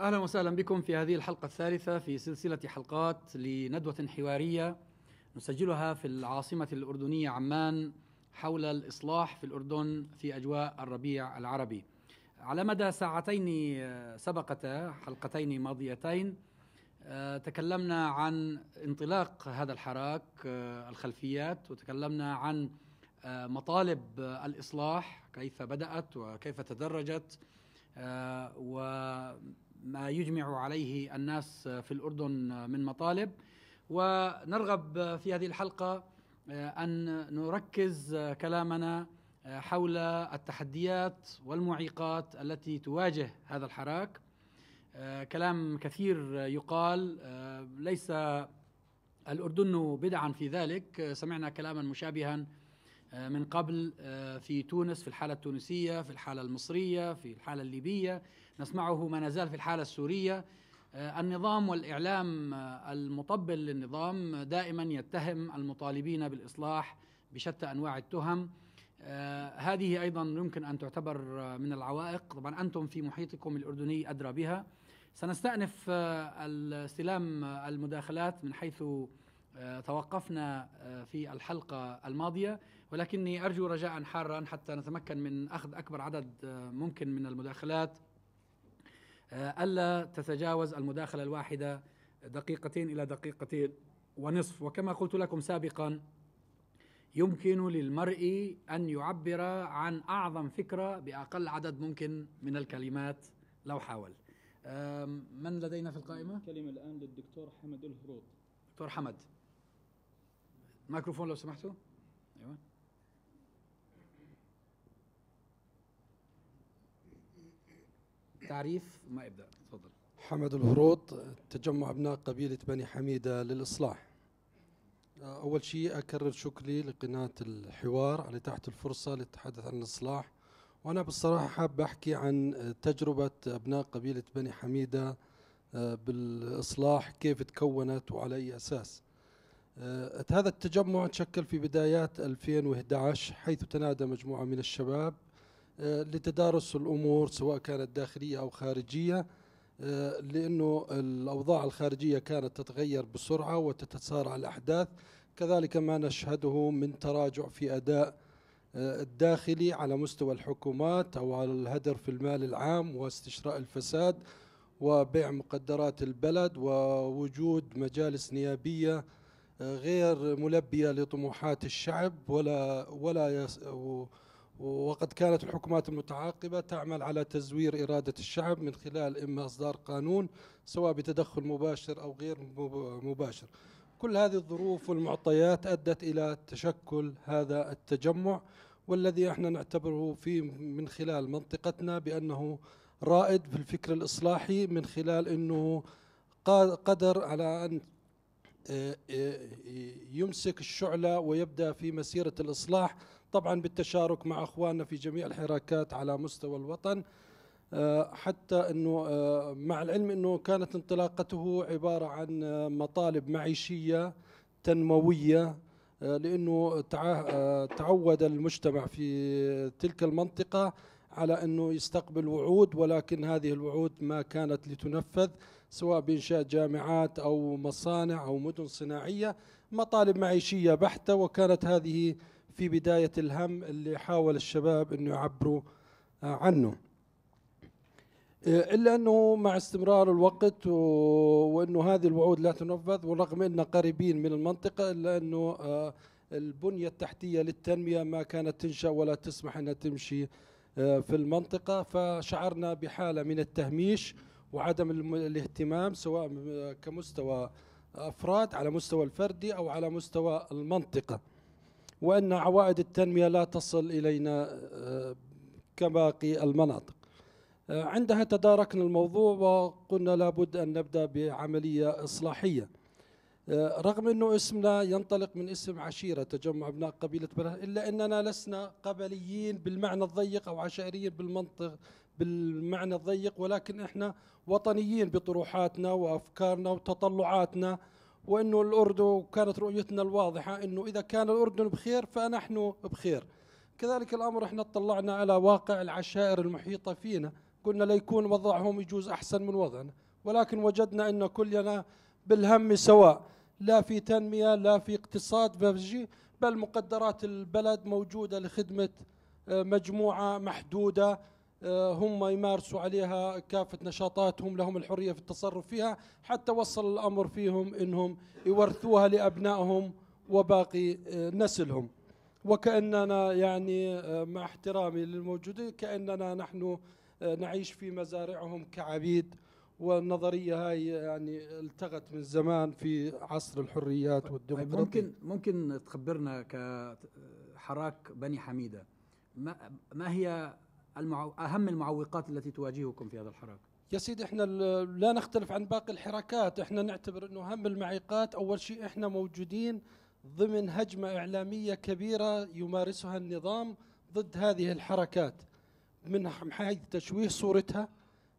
اهلا وسهلا بكم في هذه الحلقه الثالثه في سلسله حلقات لندوه حواريه نسجلها في العاصمه الاردنيه عمان حول الاصلاح في الاردن في اجواء الربيع العربي. على مدى ساعتين سبقتا حلقتين ماضيتين آه، تكلمنا عن انطلاق هذا الحراك آه، الخلفيات وتكلمنا عن آه، مطالب الإصلاح كيف بدأت وكيف تدرجت و ما يجمع عليه الناس في الأردن من مطالب ونرغب في هذه الحلقة آه، أن نركز آه، كلامنا آه، حول التحديات والمعيقات التي تواجه هذا الحراك كلام كثير يقال ليس الأردن بدعا في ذلك سمعنا كلاما مشابها من قبل في تونس في الحالة التونسية في الحالة المصرية في الحالة الليبية نسمعه ما نزال في الحالة السورية آه، النظام والإعلام آه، المطبل للنظام دائما يتهم المطالبين بالإصلاح بشتى أنواع التهم آه، هذه أيضا يمكن أن تعتبر من العوائق طبعا أنتم في محيطكم الأردني أدرى بها سنستأنف استلام المداخلات من حيث توقفنا في الحلقة الماضية ولكني أرجو رجاء حارا حتى نتمكن من أخذ أكبر عدد ممكن من المداخلات آه، ألا تتجاوز المداخلة الواحدة دقيقتين إلى دقيقتين ونصف وكما قلت لكم سابقا يمكن للمرء أن يعبر عن أعظم فكرة بأقل عدد ممكن من الكلمات لو حاول من لدينا في القائمة؟ كلمة الآن للدكتور حمد الهروط دكتور حمد مايكروفون لو سمحتوا تعريف ما ابدا تفضل حمد الهروط تجمع ابناء قبيله بني حميده للاصلاح اول شيء اكرر شكري لقناه الحوار على تحت الفرصه للتحدث عن الاصلاح وانا بالصراحه حاب احكي عن تجربه ابناء قبيله بني حميده آه، بالاصلاح كيف تكونت وعلى اي اساس آه، هذا التجمع تشكل في بدايات 2011 حيث تنادى مجموعه من الشباب آه، لتدارس الامور سواء كانت داخليه او خارجيه آه، لانه الاوضاع الخارجيه كانت تتغير بسرعه وتتسارع الاحداث كذلك ما نشهده من تراجع في اداء آه، الداخلي على مستوى الحكومات او على الهدر في المال العام واستشراء الفساد وبيع مقدرات البلد ووجود مجالس نيابيه غير ملبيه لطموحات الشعب ولا ولا وقد كانت الحكومات المتعاقبة تعمل على تزوير إرادة الشعب من خلال إما إصدار قانون سواء بتدخل مباشر أو غير مباشر كل هذه الظروف والمعطيات أدت إلى تشكل هذا التجمع والذي احنا نعتبره في من خلال منطقتنا بأنه رائد في الفكر الإصلاحي من خلال أنه قدر على أن يمسك الشعلة ويبدأ في مسيرة الإصلاح طبعا بالتشارك مع أخواننا في جميع الحراكات على مستوى الوطن آه، حتى أنه آه، مع العلم أنه كانت انطلاقته عبارة عن آه، مطالب معيشية تنموية لأنه تعود المجتمع في تلك المنطقة على أنه يستقبل وعود ولكن هذه الوعود ما كانت لتنفذ سواء بإنشاء جامعات أو مصانع أو مدن صناعية مطالب معيشية بحتة وكانت هذه في بداية الهم اللي حاول الشباب أنه يعبروا آه، عنه آه، إلا أنه مع استمرار الوقت وأنه هذه الوعود لا تنفذ ورغم أننا قريبين من المنطقة إلا أنه آه، البنية التحتية للتنمية ما كانت تنشأ ولا تسمح أنها تمشي في المنطقة فشعرنا بحالة من التهميش وعدم الاهتمام سواء كمستوى افراد على مستوى الفردي او على مستوى المنطقه وان عوائد التنميه لا تصل الينا آه، كباقي المناطق آه، عندها تداركنا الموضوع وقلنا لابد ان نبدا بعمليه اصلاحيه آه، رغم انه اسمنا ينطلق من اسم عشيره تجمع ابناء قبيله بره الا اننا لسنا قبليين بالمعنى الضيق او عشائريين بالمنطق بالمعنى الضيق ولكن احنا وطنيين بطروحاتنا وافكارنا وتطلعاتنا وانه الاردن كانت رؤيتنا الواضحه انه اذا كان الاردن بخير فنحن بخير. كذلك الامر احنا اطلعنا على واقع العشائر المحيطه فينا، قلنا ليكون وضعهم يجوز احسن من وضعنا، ولكن وجدنا ان كلنا بالهم سواء، لا في تنميه لا في اقتصاد بل مقدرات البلد موجوده لخدمه آه، مجموعه محدوده آه، هم يمارسوا عليها كافة نشاطاتهم لهم الحرية في التصرف فيها حتى وصل الأمر فيهم أنهم يورثوها لأبنائهم وباقي آه، نسلهم وكأننا يعني آه، مع احترامي للموجودين كأننا نحن نعيش في مزارعهم كعبيد والنظرية هاي يعني التغت من زمان في عصر الحريات طيب، والديمقراطية طيب، ممكن ممكن تخبرنا كحراك بني حميدة ما, ما هي المعو... اهم المعوقات التي تواجهكم في هذا الحراك؟ يا سيدي احنا لا نختلف عن باقي الحراكات، احنا نعتبر انه اهم المعيقات اول شيء احنا موجودين ضمن هجمه اعلاميه كبيره يمارسها النظام ضد هذه الحركات من حيث تشويه صورتها،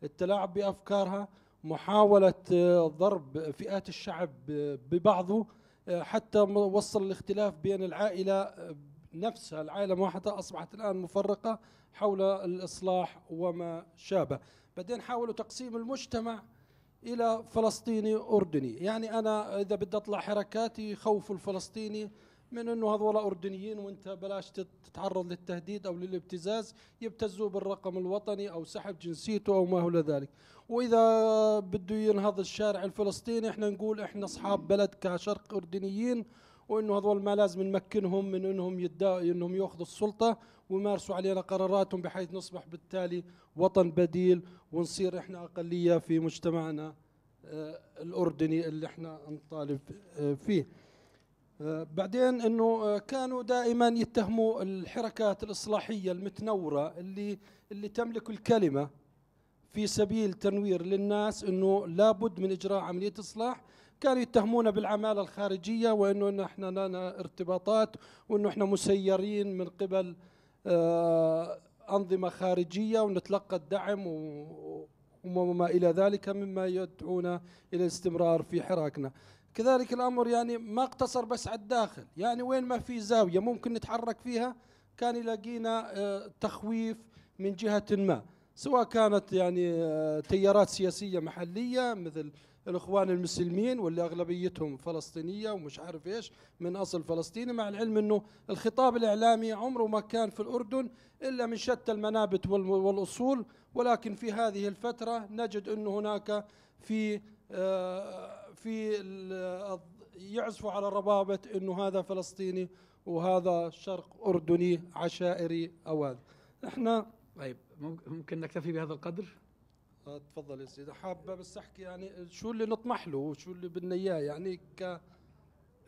التلاعب بافكارها، محاوله آه، ضرب فئات الشعب ببعضه آه، حتى وصل الاختلاف بين العائله آه، نفسها العالم واحده أصبحت الآن مفرقة حول الإصلاح وما شابه بعدين حاولوا تقسيم المجتمع إلى فلسطيني أردني يعني أنا إذا بدي أطلع حركاتي خوف الفلسطيني من انه هذول اردنيين وانت بلاش تتعرض للتهديد او للابتزاز يبتزوا بالرقم الوطني او سحب جنسيته او ما هو ذلك واذا بده ينهض الشارع الفلسطيني احنا نقول احنا اصحاب بلد كشرق اردنيين وانه هذول ما لازم نمكنهم من انهم يدا انهم ياخذوا السلطه ويمارسوا علينا قراراتهم بحيث نصبح بالتالي وطن بديل ونصير احنا اقليه في مجتمعنا آه، الاردني اللي احنا نطالب آه، فيه. آه، بعدين انه كانوا دائما يتهموا الحركات الاصلاحيه المتنوره اللي اللي تملك الكلمه في سبيل تنوير للناس انه لابد من اجراء عمليه اصلاح كانوا يتهمونا بالعماله الخارجيه وانه احنا لنا ارتباطات وانه احنا مسيرين من قبل آه، انظمه خارجيه ونتلقى الدعم وما الى ذلك مما يدعونا الى الاستمرار في حراكنا. كذلك الامر يعني ما اقتصر بس على الداخل، يعني وين ما في زاويه ممكن نتحرك فيها كان يلاقينا آه، تخويف من جهه ما، سواء كانت يعني آه، تيارات سياسيه محليه مثل الاخوان المسلمين واللي اغلبيتهم فلسطينيه ومش عارف ايش من اصل فلسطيني مع العلم انه الخطاب الاعلامي عمره ما كان في الاردن الا من شتى المنابت والاصول ولكن في هذه الفتره نجد انه هناك في آه، في يعزفوا على الربابه انه هذا فلسطيني وهذا شرق اردني عشائري او احنا طيب ممكن نكتفي بهذا القدر آه تفضل يا سيدي حابه بس احكي يعني شو اللي نطمح له وشو اللي بدنا اياه يعني ك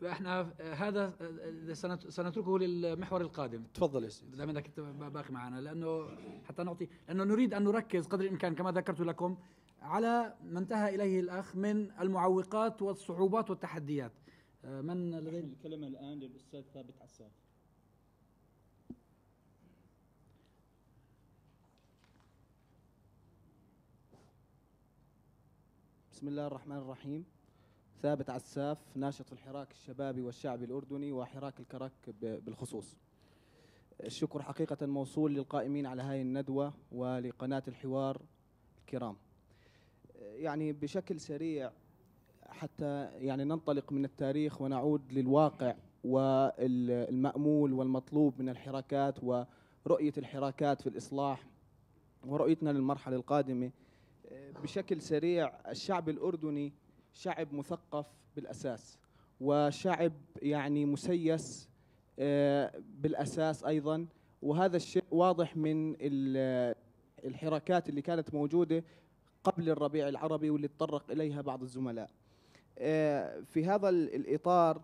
احنا هذا آه، سنتركه للمحور القادم تفضل يا سيدي دام انك انت باقي معنا لانه حتى نعطي لانه نريد ان نركز قدر الامكان كما ذكرت لكم على ما انتهى اليه الاخ من المعوقات والصعوبات والتحديات آه، من لدينا الكلمه الان للاستاذ ثابت عساف بسم الله الرحمن الرحيم ثابت عساف ناشط في الحراك الشبابي والشعبي الأردني وحراك الكرك بالخصوص الشكر حقيقة موصول للقائمين على هذه الندوة ولقناة الحوار الكرام يعني بشكل سريع حتى يعني ننطلق من التاريخ ونعود للواقع والمأمول والمطلوب من الحركات ورؤية الحركات في الإصلاح ورؤيتنا للمرحلة القادمة بشكل سريع الشعب الأردني شعب مثقف بالأساس وشعب يعني مسيس آه، بالأساس أيضا وهذا الشيء واضح من الحركات اللي كانت موجودة قبل الربيع العربي واللي تطرق إليها بعض الزملاء آه، في هذا الإطار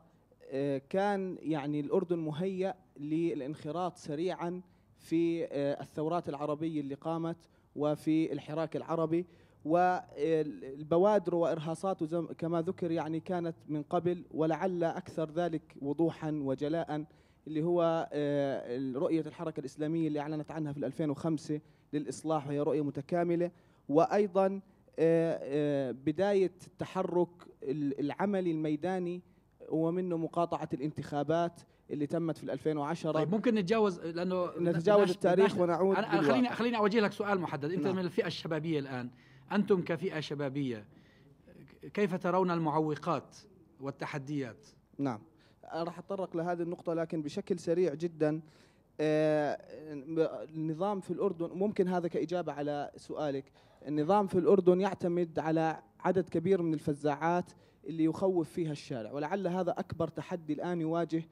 آه، كان يعني الأردن مهيأ للانخراط سريعا في الثورات العربية اللي قامت وفي الحراك العربي والبوادر وإرهاصاته كما ذكر يعني كانت من قبل ولعل أكثر ذلك وضوحا وجلاء اللي هو آه، رؤية الحركة الإسلامية اللي أعلنت عنها في 2005 للإصلاح وهي رؤية متكاملة وأيضا آه، آه، بداية التحرك العملي الميداني ومنه مقاطعة الانتخابات اللي تمت في 2010 طيب ممكن نتجاوز لانه نتجاوز التاريخ ونعود أنا خليني خليني اوجه لك سؤال محدد انت نعم. من الفئه الشبابيه الان أنتم كفئة شبابية كيف ترون المعوقات والتحديات؟ نعم راح أتطرق لهذه النقطة لكن بشكل سريع جدا النظام آه، في الأردن ممكن هذا كإجابة على سؤالك النظام في الأردن يعتمد على عدد كبير من الفزاعات اللي يخوف فيها الشارع ولعل هذا أكبر تحدي الآن يواجه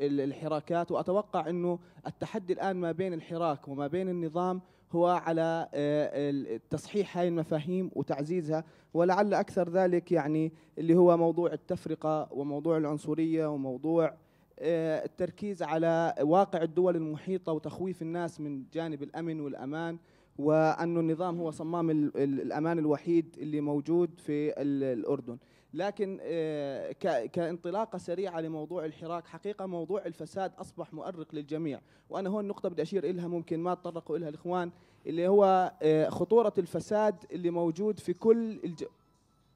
الحراكات وأتوقع أنه التحدي الآن ما بين الحراك وما بين النظام هو على آه، تصحيح هاي المفاهيم وتعزيزها ولعل أكثر ذلك يعني اللي هو موضوع التفرقة وموضوع العنصرية وموضوع آه، التركيز على واقع الدول المحيطة وتخويف الناس من جانب الأمن والأمان وأن النظام هو صمام الأمان الوحيد اللي موجود في الأردن لكن آه، كانطلاقه سريعه لموضوع الحراك حقيقه موضوع الفساد اصبح مؤرق للجميع وانا هون نقطه بدي اشير إلها ممكن ما تطرقوا إلها الاخوان اللي هو آه، خطوره الفساد اللي موجود في كل الج...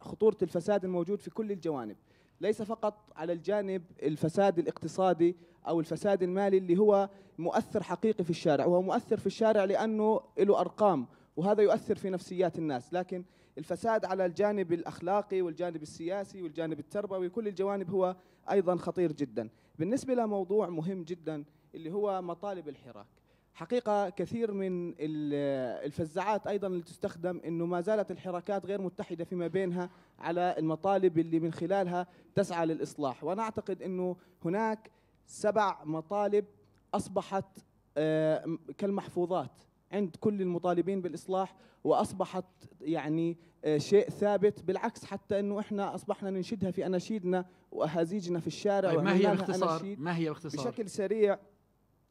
خطوره الفساد الموجود في كل الجوانب ليس فقط على الجانب الفساد الاقتصادي او الفساد المالي اللي هو مؤثر حقيقي في الشارع وهو مؤثر في الشارع لانه له ارقام وهذا يؤثر في نفسيات الناس لكن الفساد على الجانب الأخلاقي والجانب السياسي والجانب التربوي كل الجوانب هو أيضا خطير جدا بالنسبة لموضوع مهم جدا اللي هو مطالب الحراك حقيقة كثير من الفزاعات أيضا اللي تستخدم أنه ما زالت الحركات غير متحدة فيما بينها على المطالب اللي من خلالها تسعى للإصلاح وأنا أعتقد أنه هناك سبع مطالب أصبحت آه، كالمحفوظات عند كل المطالبين بالاصلاح واصبحت يعني آه، شيء ثابت بالعكس حتى انه احنا اصبحنا ننشدها في اناشيدنا واهازيجنا في الشارع طيب ما هي باختصار ما هي باختصار بشكل سريع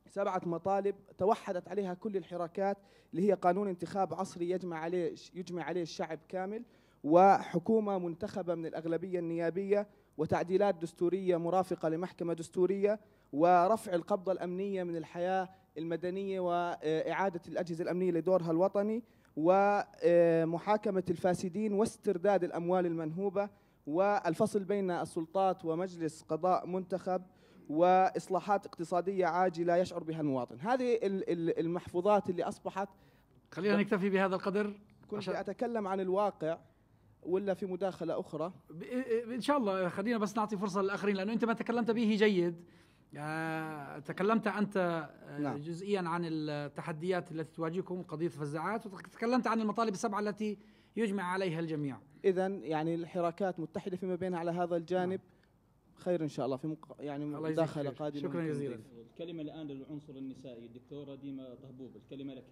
سبعة مطالب توحدت عليها كل الحركات اللي هي قانون انتخاب عصري يجمع عليه يجمع عليه الشعب كامل وحكومة منتخبة من الأغلبية النيابية وتعديلات دستورية مرافقة لمحكمة دستورية ورفع القبضة الأمنية من الحياة المدنيه واعاده الاجهزه الامنيه لدورها الوطني ومحاكمه الفاسدين واسترداد الاموال المنهوبه والفصل بين السلطات ومجلس قضاء منتخب واصلاحات اقتصاديه عاجله يشعر بها المواطن هذه المحفوظات اللي اصبحت خلينا نكتفي بهذا القدر كنت عشان اتكلم عن الواقع ولا في مداخله اخرى ان شاء الله خلينا بس نعطي فرصه للاخرين لانه انت ما تكلمت به جيد آه، تكلمت انت آه، نعم. جزئيا عن التحديات التي تواجهكم قضيه الفزاعات وتكلمت عن المطالب السبعه التي يجمع عليها الجميع اذا يعني الحراكات متحده فيما بينها على هذا الجانب نعم. خير ان شاء الله في مق... يعني مداخله قادمه شكرا جزيلا الكلمه الان للعنصر النسائي الدكتوره ديما طهبوب الكلمه لك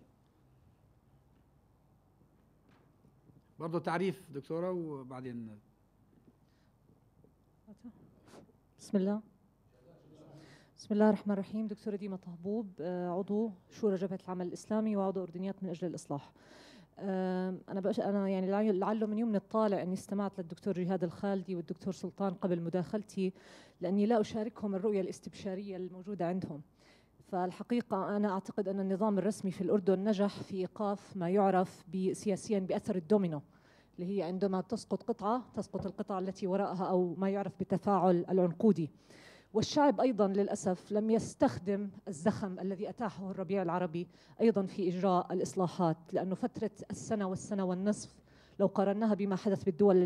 برضه تعريف دكتوره وبعدين بسم الله بسم الله الرحمن الرحيم دكتورة ديما طهبوب آه، عضو شورى جبهة العمل الإسلامي وعضو أردنيات من أجل الإصلاح أنا أنا يعني لعله من يوم الطالع أني استمعت للدكتور جهاد الخالدي والدكتور سلطان قبل مداخلتي لأني لا أشاركهم الرؤية الاستبشارية الموجودة عندهم فالحقيقة أنا أعتقد أن النظام الرسمي في الأردن نجح في إيقاف ما يعرف سياسيا بأثر الدومينو اللي هي عندما تسقط قطعة تسقط القطعة التي وراءها أو ما يعرف بالتفاعل العنقودي والشعب ايضا للاسف لم يستخدم الزخم الذي اتاحه الربيع العربي ايضا في اجراء الاصلاحات لانه فتره السنه والسنه والنصف لو قارناها بما حدث بالدول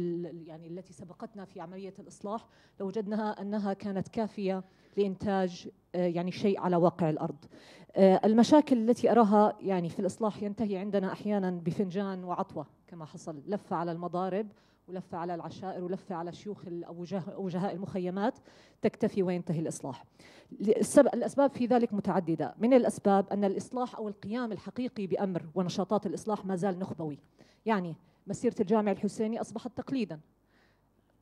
يعني التي سبقتنا في عمليه الاصلاح لوجدناها انها كانت كافيه لانتاج آه، يعني شيء على واقع الارض. آه، المشاكل التي اراها يعني في الاصلاح ينتهي عندنا احيانا بفنجان وعطوه كما حصل لفه على المضارب ولفة على العشائر ولفة على شيوخ وجهاء المخيمات تكتفي وينتهي الإصلاح الأسباب في ذلك متعددة من الأسباب أن الإصلاح أو القيام الحقيقي بأمر ونشاطات الإصلاح ما زال نخبوي يعني مسيرة الجامع الحسيني أصبحت تقليدا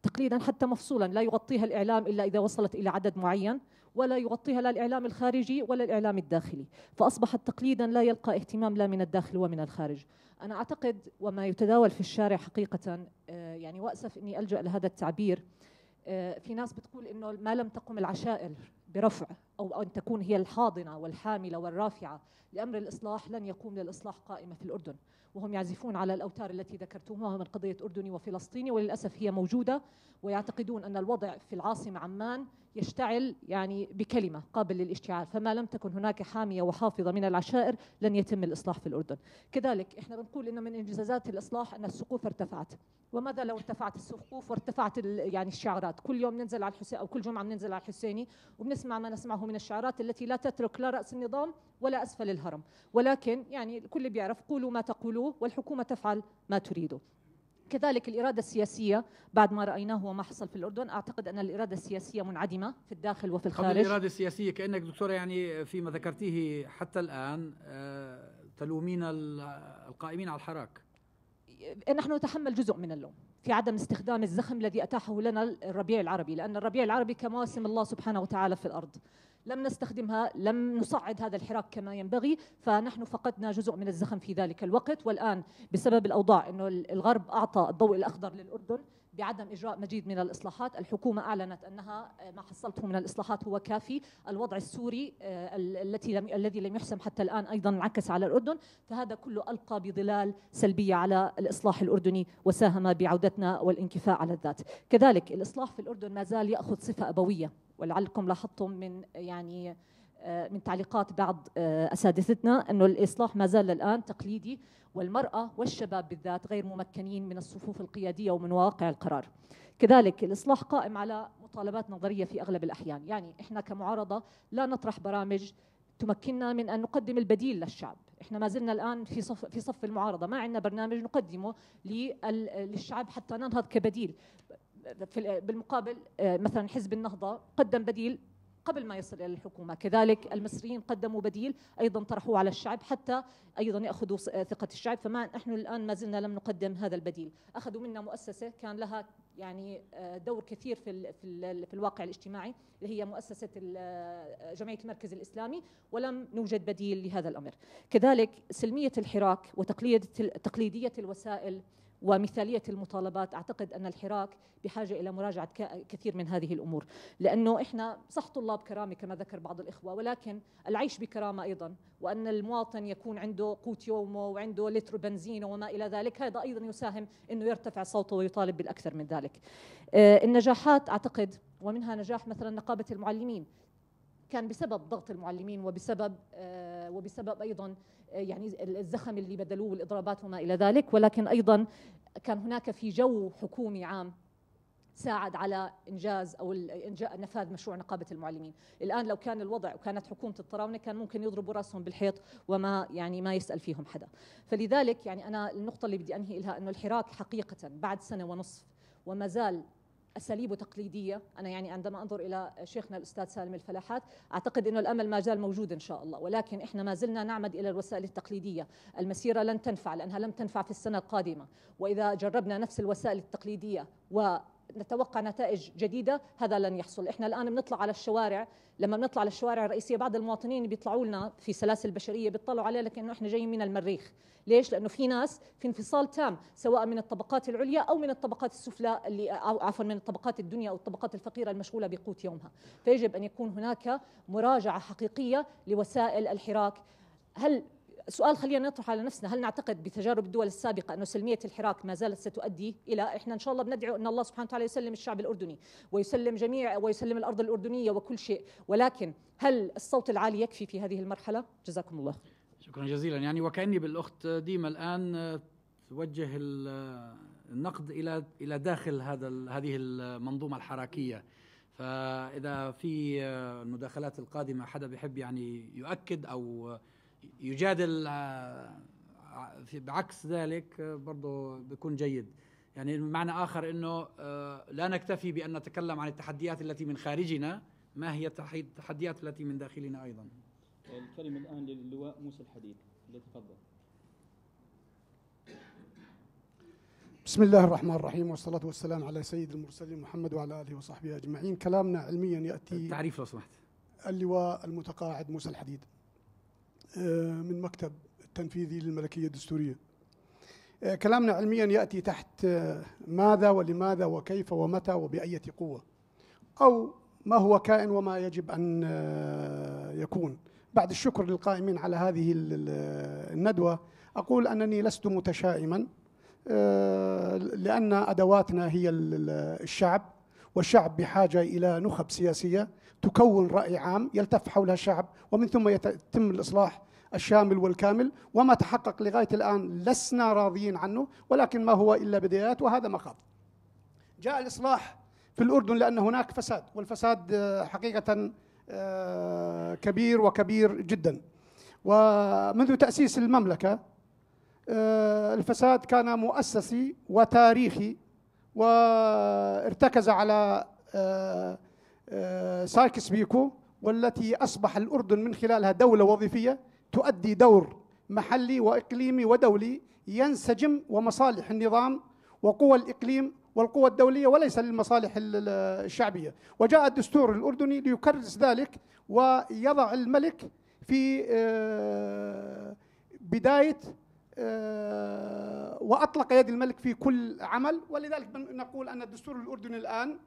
تقليدا حتى مفصولا لا يغطيها الإعلام إلا إذا وصلت إلى عدد معين ولا يغطيها لا الإعلام الخارجي ولا الإعلام الداخلي فأصبحت تقليدا لا يلقى اهتمام لا من الداخل ومن الخارج أنا أعتقد وما يتداول في الشارع حقيقة آه، يعني وأسف أني ألجأ لهذا التعبير آه، في ناس بتقول انه ما لم تقم العشائر برفع او ان تكون هي الحاضنه والحامله والرافعه لامر الاصلاح لن يقوم للاصلاح قائمه في الاردن، وهم يعزفون على الاوتار التي ذكرتموها من قضيه اردني وفلسطيني وللاسف هي موجوده ويعتقدون ان الوضع في العاصمه عمان يشتعل يعني بكلمة قابل للاشتعال فما لم تكن هناك حامية وحافظة من العشائر لن يتم الإصلاح في الأردن كذلك إحنا بنقول انه من إنجازات الإصلاح أن السقوف ارتفعت وماذا لو ارتفعت السقوف وارتفعت يعني الشعارات كل يوم ننزل على الحسين أو كل جمعة بننزل على الحسيني وبنسمع ما نسمعه من الشعارات التي لا تترك لا رأس النظام ولا أسفل الهرم ولكن يعني الكل بيعرف قولوا ما تقولوه والحكومة تفعل ما تريده كذلك الإرادة السياسية بعد ما رأيناه وما حصل في الأردن أعتقد أن الإرادة السياسية منعدمة في الداخل وفي الخارج قبل الإرادة السياسية كأنك دكتورة يعني فيما ذكرتيه حتى الآن آه، تلومين القائمين على الحراك نحن نتحمل جزء من اللوم في عدم استخدام الزخم الذي أتاحه لنا الربيع العربي لأن الربيع العربي كمواسم الله سبحانه وتعالى في الأرض لم نستخدمها لم نصعد هذا الحراك كما ينبغي فنحن فقدنا جزء من الزخم في ذلك الوقت والآن بسبب الأوضاع أنه الغرب أعطى الضوء الأخضر للأردن بعدم اجراء مزيد من الاصلاحات، الحكومه اعلنت انها آه، ما حصلته من الاصلاحات هو كافي، الوضع السوري آه، التي لم الذي لم يحسم حتى الان ايضا انعكس على الاردن، فهذا كله القى بظلال سلبيه على الاصلاح الاردني وساهم بعودتنا والانكفاء على الذات. كذلك الاصلاح في الاردن ما زال ياخذ صفه ابويه، ولعلكم لاحظتم من يعني آه، من تعليقات بعض آه، اساتذتنا انه الاصلاح ما زال الان تقليدي والمراه والشباب بالذات غير ممكنين من الصفوف القياديه ومن واقع القرار. كذلك الاصلاح قائم على مطالبات نظريه في اغلب الاحيان، يعني احنا كمعارضه لا نطرح برامج تمكننا من ان نقدم البديل للشعب، احنا ما زلنا الان في صف في صف المعارضه، ما عندنا برنامج نقدمه للشعب حتى ننهض كبديل، بالمقابل آه، مثلا حزب النهضة قدم بديل قبل ما يصل إلى الحكومة كذلك المصريين قدموا بديل أيضا طرحوه على الشعب حتى أيضا يأخذوا آه، ثقة الشعب فما نحن الآن ما زلنا لم نقدم هذا البديل أخذوا منا مؤسسة كان لها يعني آه، دور كثير في في الواقع الاجتماعي اللي هي مؤسسه جمعيه المركز الاسلامي ولم نوجد بديل لهذا الامر. كذلك سلميه الحراك وتقليديه الوسائل ومثاليه المطالبات اعتقد ان الحراك بحاجه الى مراجعه كثير من هذه الامور لانه احنا صح طلاب كرامه كما ذكر بعض الاخوه ولكن العيش بكرامه ايضا وان المواطن يكون عنده قوت يومه وعنده لتر بنزينه وما الى ذلك هذا ايضا يساهم انه يرتفع صوته ويطالب بالاكثر من ذلك آه، النجاحات اعتقد ومنها نجاح مثلا نقابه المعلمين كان بسبب ضغط المعلمين وبسبب آه، وبسبب ايضا آه، يعني الزخم اللي بدلوه والاضرابات وما الى ذلك ولكن ايضا كان هناك في جو حكومي عام ساعد على انجاز او نفاذ مشروع نقابه المعلمين، الان لو كان الوضع وكانت حكومه الطراونه كان ممكن يضربوا راسهم بالحيط وما يعني ما يسال فيهم حدا، فلذلك يعني انا النقطه اللي بدي انهي لها انه الحراك حقيقه بعد سنه ونصف وما زال اساليبه تقليديه انا يعني عندما انظر الى شيخنا الاستاذ سالم الفلاحات اعتقد انه الامل ما زال موجود ان شاء الله ولكن احنا ما زلنا نعمد الى الوسائل التقليديه المسيره لن تنفع لانها لم تنفع في السنه القادمه واذا جربنا نفس الوسائل التقليديه و نتوقع نتائج جديده هذا لن يحصل احنا الان بنطلع على الشوارع لما بنطلع على الشوارع الرئيسيه بعض المواطنين بيطلعوا لنا في سلاسل بشريه بيطلعوا عليه لكنه احنا جايين من المريخ ليش لانه في ناس في انفصال تام سواء من الطبقات العليا او من الطبقات السفلى اللي أو عفوا من الطبقات الدنيا او الطبقات الفقيره المشغوله بقوت يومها فيجب ان يكون هناك مراجعه حقيقيه لوسائل الحراك هل سؤال خلينا نطرح على نفسنا هل نعتقد بتجارب الدول السابقة أن سلمية الحراك ما زالت ستؤدي إلى إحنا إن شاء الله بندعو أن الله سبحانه وتعالى يسلم الشعب الأردني ويسلم جميع ويسلم الأرض الأردنية وكل شيء ولكن هل الصوت العالي يكفي في هذه المرحلة جزاكم الله شكرا جزيلا يعني وكأني بالأخت ديما الآن توجه النقد إلى إلى داخل هذا هذه المنظومة الحراكية فإذا في المداخلات القادمة حدا بيحب يعني يؤكد أو يجادل آه، في بعكس ذلك آه، برضه بيكون جيد يعني بمعنى آخر أنه آه، لا نكتفي بأن نتكلم عن التحديات التي من خارجنا ما هي التحديات التي من داخلنا أيضا الكلمة الآن للواء موسى الحديد تفضل بسم الله الرحمن الرحيم والصلاة والسلام على سيد المرسلين محمد وعلى آله وصحبه أجمعين كلامنا علميا يأتي تعريف لو سمحت اللواء المتقاعد موسى الحديد آه، من مكتب التنفيذي للملكية الدستورية آه، كلامنا علميا يأتي تحت آه، ماذا ولماذا وكيف ومتى وبأية قوة أو ما هو كائن وما يجب أن يكون بعد الشكر للقائمين على هذه الندوة أقول أنني لست متشائما لأن أدواتنا هي الشعب والشعب بحاجة إلى نخب سياسية تكون راي عام يلتف حولها الشعب ومن ثم يتم الاصلاح الشامل والكامل وما تحقق لغايه الان لسنا راضيين عنه ولكن ما هو الا بدايات وهذا ما خاف جاء الاصلاح في الاردن لان هناك فساد والفساد آه، حقيقه آه، كبير وكبير جدا. ومنذ تاسيس المملكه آه، الفساد كان مؤسسي وتاريخي وارتكز على آه، سايكس بيكو والتي أصبح الأردن من خلالها دولة وظيفية تؤدي دور محلي وإقليمي ودولي ينسجم ومصالح النظام وقوى الإقليم والقوى الدولية وليس للمصالح الشعبية وجاء الدستور الأردني ليكرس ذلك ويضع الملك في آه، بداية آه، وأطلق يد الملك في كل عمل ولذلك نقول أن الدستور الأردني الآن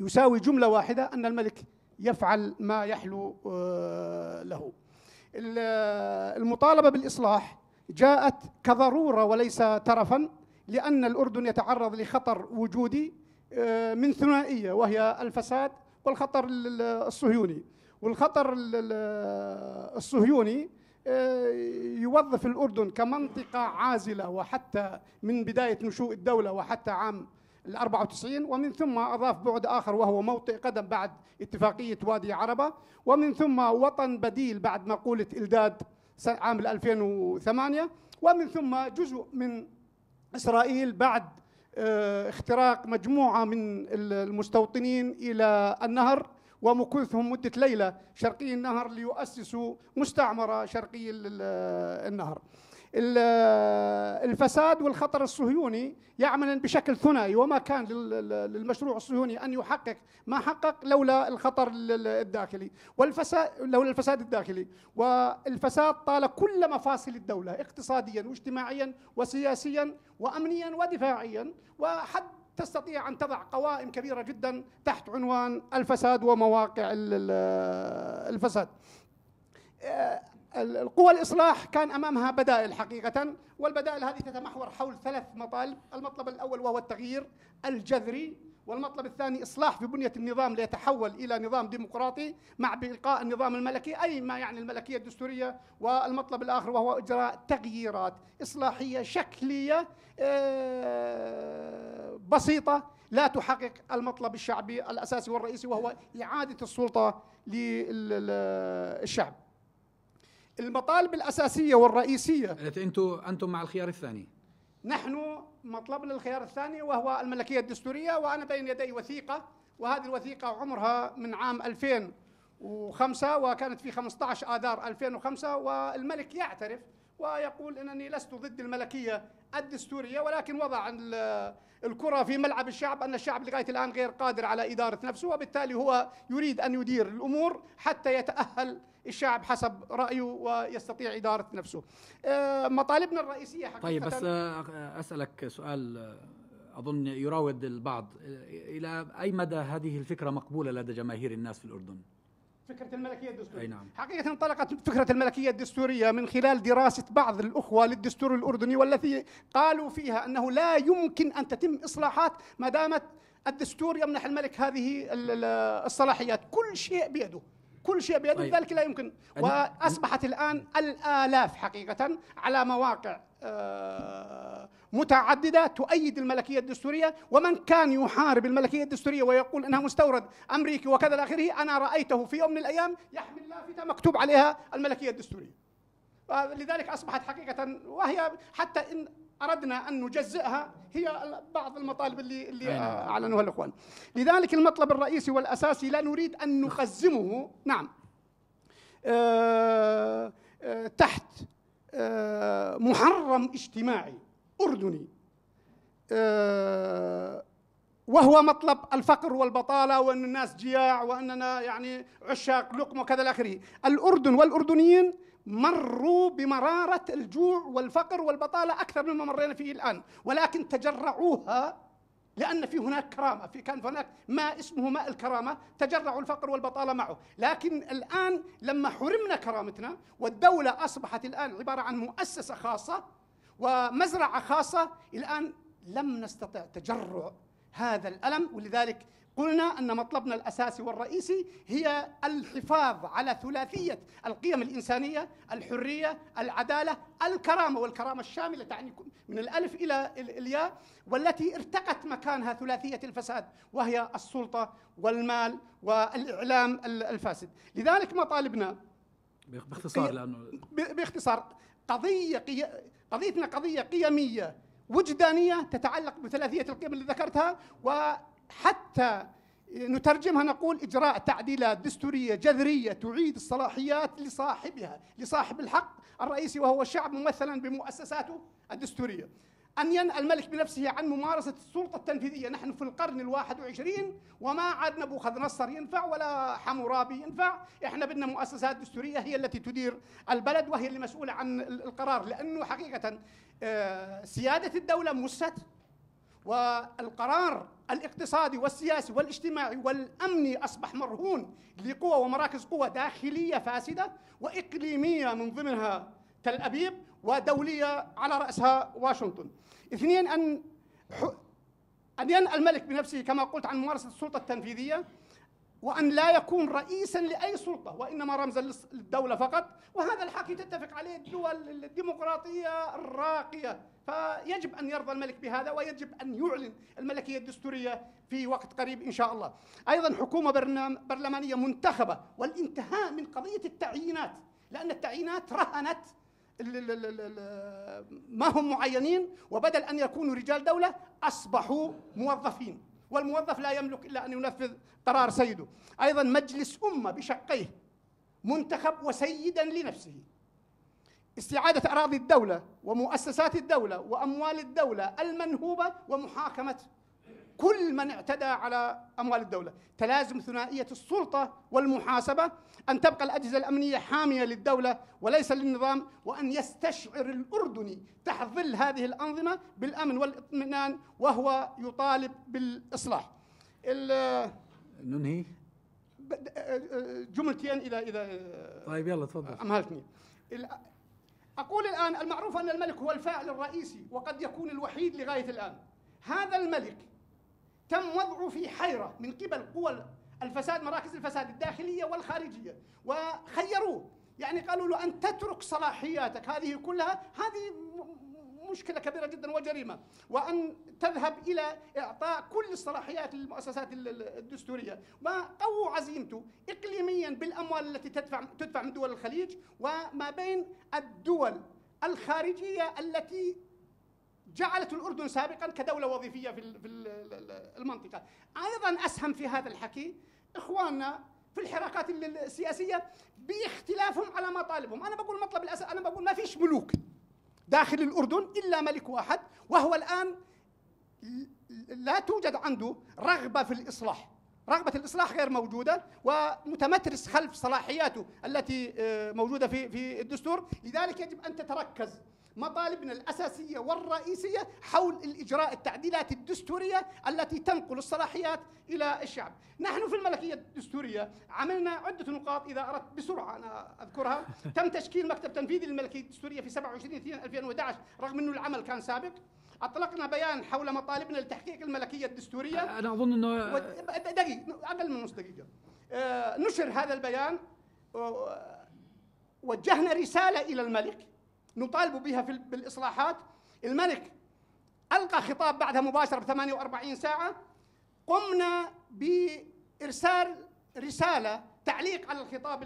يساوي جملة واحدة أن الملك يفعل ما يحلو آه، له المطالبة بالإصلاح جاءت كضرورة وليس ترفا لأن الأردن يتعرض لخطر وجودي آه، من ثنائية وهي الفساد والخطر الصهيوني والخطر الصهيوني آه، يوظف الأردن كمنطقة عازلة وحتى من بداية نشوء الدولة وحتى عام ال 94 ومن ثم أضاف بعد آخر وهو موطئ قدم بعد اتفاقية وادي عربة ومن ثم وطن بديل بعد مقولة إلداد عام 2008 ومن ثم جزء من إسرائيل بعد آه، اختراق مجموعة من المستوطنين إلى النهر ومكوثهم مدة ليلة شرقي النهر ليؤسسوا مستعمرة شرقي آه، النهر الفساد والخطر الصهيوني يعمل بشكل ثنائي وما كان للمشروع الصهيوني ان يحقق ما حقق لولا الخطر الداخلي والفساد لولا الفساد الداخلي والفساد طال كل مفاصل الدوله اقتصاديا واجتماعيا وسياسيا وامنيا ودفاعيا وحد تستطيع ان تضع قوائم كبيره جدا تحت عنوان الفساد ومواقع الفساد آه، القوى الإصلاح كان أمامها بدائل حقيقة والبدائل هذه تتمحور حول ثلاث مطالب المطلب الأول وهو التغيير الجذري والمطلب الثاني إصلاح في بنية النظام ليتحول إلى نظام ديمقراطي مع بقاء النظام الملكي أي ما يعني الملكية الدستورية والمطلب الآخر وهو إجراء تغييرات إصلاحية شكلية آه، بسيطة لا تحقق المطلب الشعبي الأساسي والرئيسي وهو إعادة السلطة للشعب المطالب الأساسية والرئيسية التي أنتم أنتم مع الخيار الثاني نحن مطلبنا الخيار الثاني وهو الملكية الدستورية وأنا بين يدي وثيقة وهذه الوثيقة عمرها من عام 2005 وكانت في 15 آذار 2005 والملك يعترف ويقول انني لست ضد الملكيه الدستوريه ولكن وضع الكره في ملعب الشعب ان الشعب لغايه الان غير قادر على اداره نفسه وبالتالي هو يريد ان يدير الامور حتى يتاهل الشعب حسب رايه ويستطيع اداره نفسه. آه، مطالبنا الرئيسيه حقيقه طيب بس آه، آه، اسالك سؤال اظن يراود البعض الى اي مدى هذه الفكره مقبوله لدى جماهير الناس في الاردن؟ فكره الملكيه الدستوريه أي نعم. حقيقه انطلقت فكره الملكيه الدستوريه من خلال دراسه بعض الاخوه للدستور الاردني والتي قالوا فيها انه لا يمكن ان تتم اصلاحات ما دامت الدستور يمنح الملك هذه الصلاحيات كل شيء بيده كل شيء بيده أيوة. ذلك لا يمكن واصبحت الان الالاف حقيقه على مواقع آه، متعدده تؤيد الملكيه الدستوريه ومن كان يحارب الملكيه الدستوريه ويقول انها مستورد امريكي وكذا الى اخره انا رايته في يوم من الايام يحمل لافته مكتوب عليها الملكيه الدستوريه لذلك اصبحت حقيقه وهي حتى ان اردنا ان نجزئها هي بعض المطالب اللي اللي نعم. اعلنوها الاخوان لذلك المطلب الرئيسي والاساسي لا نريد ان نخزمه نعم آه، آه، تحت آه، محرم اجتماعي أردني آه، وهو مطلب الفقر والبطالة وأن الناس جياع وأننا يعني عشاق لقمة وكذا الآخره الأردن والأردنيين مروا بمرارة الجوع والفقر والبطالة أكثر مما مرينا فيه الآن ولكن تجرعوها لأن في هناك كرامة في كان هناك ما اسمه ماء الكرامة تجرعوا الفقر والبطالة معه لكن الآن لما حرمنا كرامتنا والدولة أصبحت الآن عبارة عن مؤسسة خاصة ومزرعة خاصة الآن لم نستطع تجرع هذا الألم ولذلك قلنا أن مطلبنا الأساسي والرئيسي هي الحفاظ على ثلاثية القيم الإنسانية الحرية العدالة الكرامة والكرامة الشاملة تعني من الألف إلى الياء والتي ارتقت مكانها ثلاثية الفساد وهي السلطة والمال والإعلام الفاسد لذلك مطالبنا باختصار لأنه باختصار قضية قضيتنا قضية قيمية وجدانية تتعلق بثلاثية القيم اللي ذكرتها وحتى نترجمها نقول إجراء تعديلات دستورية جذرية تعيد الصلاحيات لصاحبها لصاحب الحق الرئيسي وهو الشعب ممثلا بمؤسساته الدستورية أن ينأى الملك بنفسه عن ممارسة السلطة التنفيذية نحن في القرن الواحد وعشرين وما عاد نبوخذ نصر ينفع ولا حمورابي ينفع إحنا بدنا مؤسسات دستورية هي التي تدير البلد وهي المسؤولة عن القرار لأنه حقيقة آه، سيادة الدولة مست والقرار الاقتصادي والسياسي والاجتماعي والامني اصبح مرهون لقوى ومراكز قوى داخليه فاسده واقليميه من ضمنها تل ابيب ودولية على رأسها واشنطن اثنين أن أن ينأى الملك بنفسه كما قلت عن ممارسة السلطة التنفيذية وأن لا يكون رئيسا لأي سلطة وإنما رمزا للدولة فقط وهذا الحكي تتفق عليه الدول الديمقراطية الراقية فيجب أن يرضى الملك بهذا ويجب أن يعلن الملكية الدستورية في وقت قريب إن شاء الله أيضا حكومة برلمانية منتخبة والانتهاء من قضية التعيينات لأن التعيينات رهنت ما هم معينين وبدل ان يكونوا رجال دوله اصبحوا موظفين والموظف لا يملك الا ان ينفذ قرار سيده ايضا مجلس امه بشقيه منتخب وسيدا لنفسه استعاده اراضي الدوله ومؤسسات الدوله واموال الدوله المنهوبه ومحاكمه كل من اعتدى على أموال الدولة تلازم ثنائية السلطة والمحاسبة أن تبقى الأجهزة الأمنية حامية للدولة وليس للنظام وأن يستشعر الأردني تحت ظل هذه الأنظمة بالأمن والإطمئنان وهو يطالب بالإصلاح ننهي جملتين إذا إذا طيب يلا تفضل أمهلتني أقول الآن المعروف أن الملك هو الفاعل الرئيسي وقد يكون الوحيد لغاية الآن هذا الملك تم وضعه في حيرة من قبل قوى الفساد مراكز الفساد الداخلية والخارجية وخيروه يعني قالوا له أن تترك صلاحياتك هذه كلها هذه مشكله كبيره جدا وجريمه وان تذهب الى اعطاء كل الصلاحيات للمؤسسات الدستوريه وقووا عزيمته اقليميا بالاموال التي تدفع تدفع من دول الخليج وما بين الدول الخارجيه التي جعلت الأردن سابقا كدولة وظيفية في المنطقة أيضا أسهم في هذا الحكي إخواننا في الحراكات السياسية باختلافهم على مطالبهم أنا بقول مطلب الأسد أنا بقول ما فيش ملوك داخل الأردن إلا ملك واحد وهو الآن لا توجد عنده رغبة في الإصلاح رغبة الإصلاح غير موجودة ومتمترس خلف صلاحياته التي آه، موجودة في في الدستور لذلك يجب أن تتركز مطالبنا الأساسية والرئيسية حول الإجراء التعديلات الدستورية التي تنقل الصلاحيات إلى الشعب نحن في الملكية الدستورية عملنا عدة نقاط إذا أردت بسرعة أنا أذكرها تم تشكيل مكتب تنفيذي للملكية الدستورية في 27 2011 رغم أنه العمل كان سابق اطلقنا بيان حول مطالبنا لتحقيق الملكيه الدستوريه انا اظن انه دقيقه اقل من نص دقيقه آه، نشر هذا البيان وجهنا رساله الى الملك نطالب بها في بالإصلاحات الملك ألقى خطاب بعدها مباشرة ب 48 ساعة قمنا بإرسال رسالة تعليق على الخطاب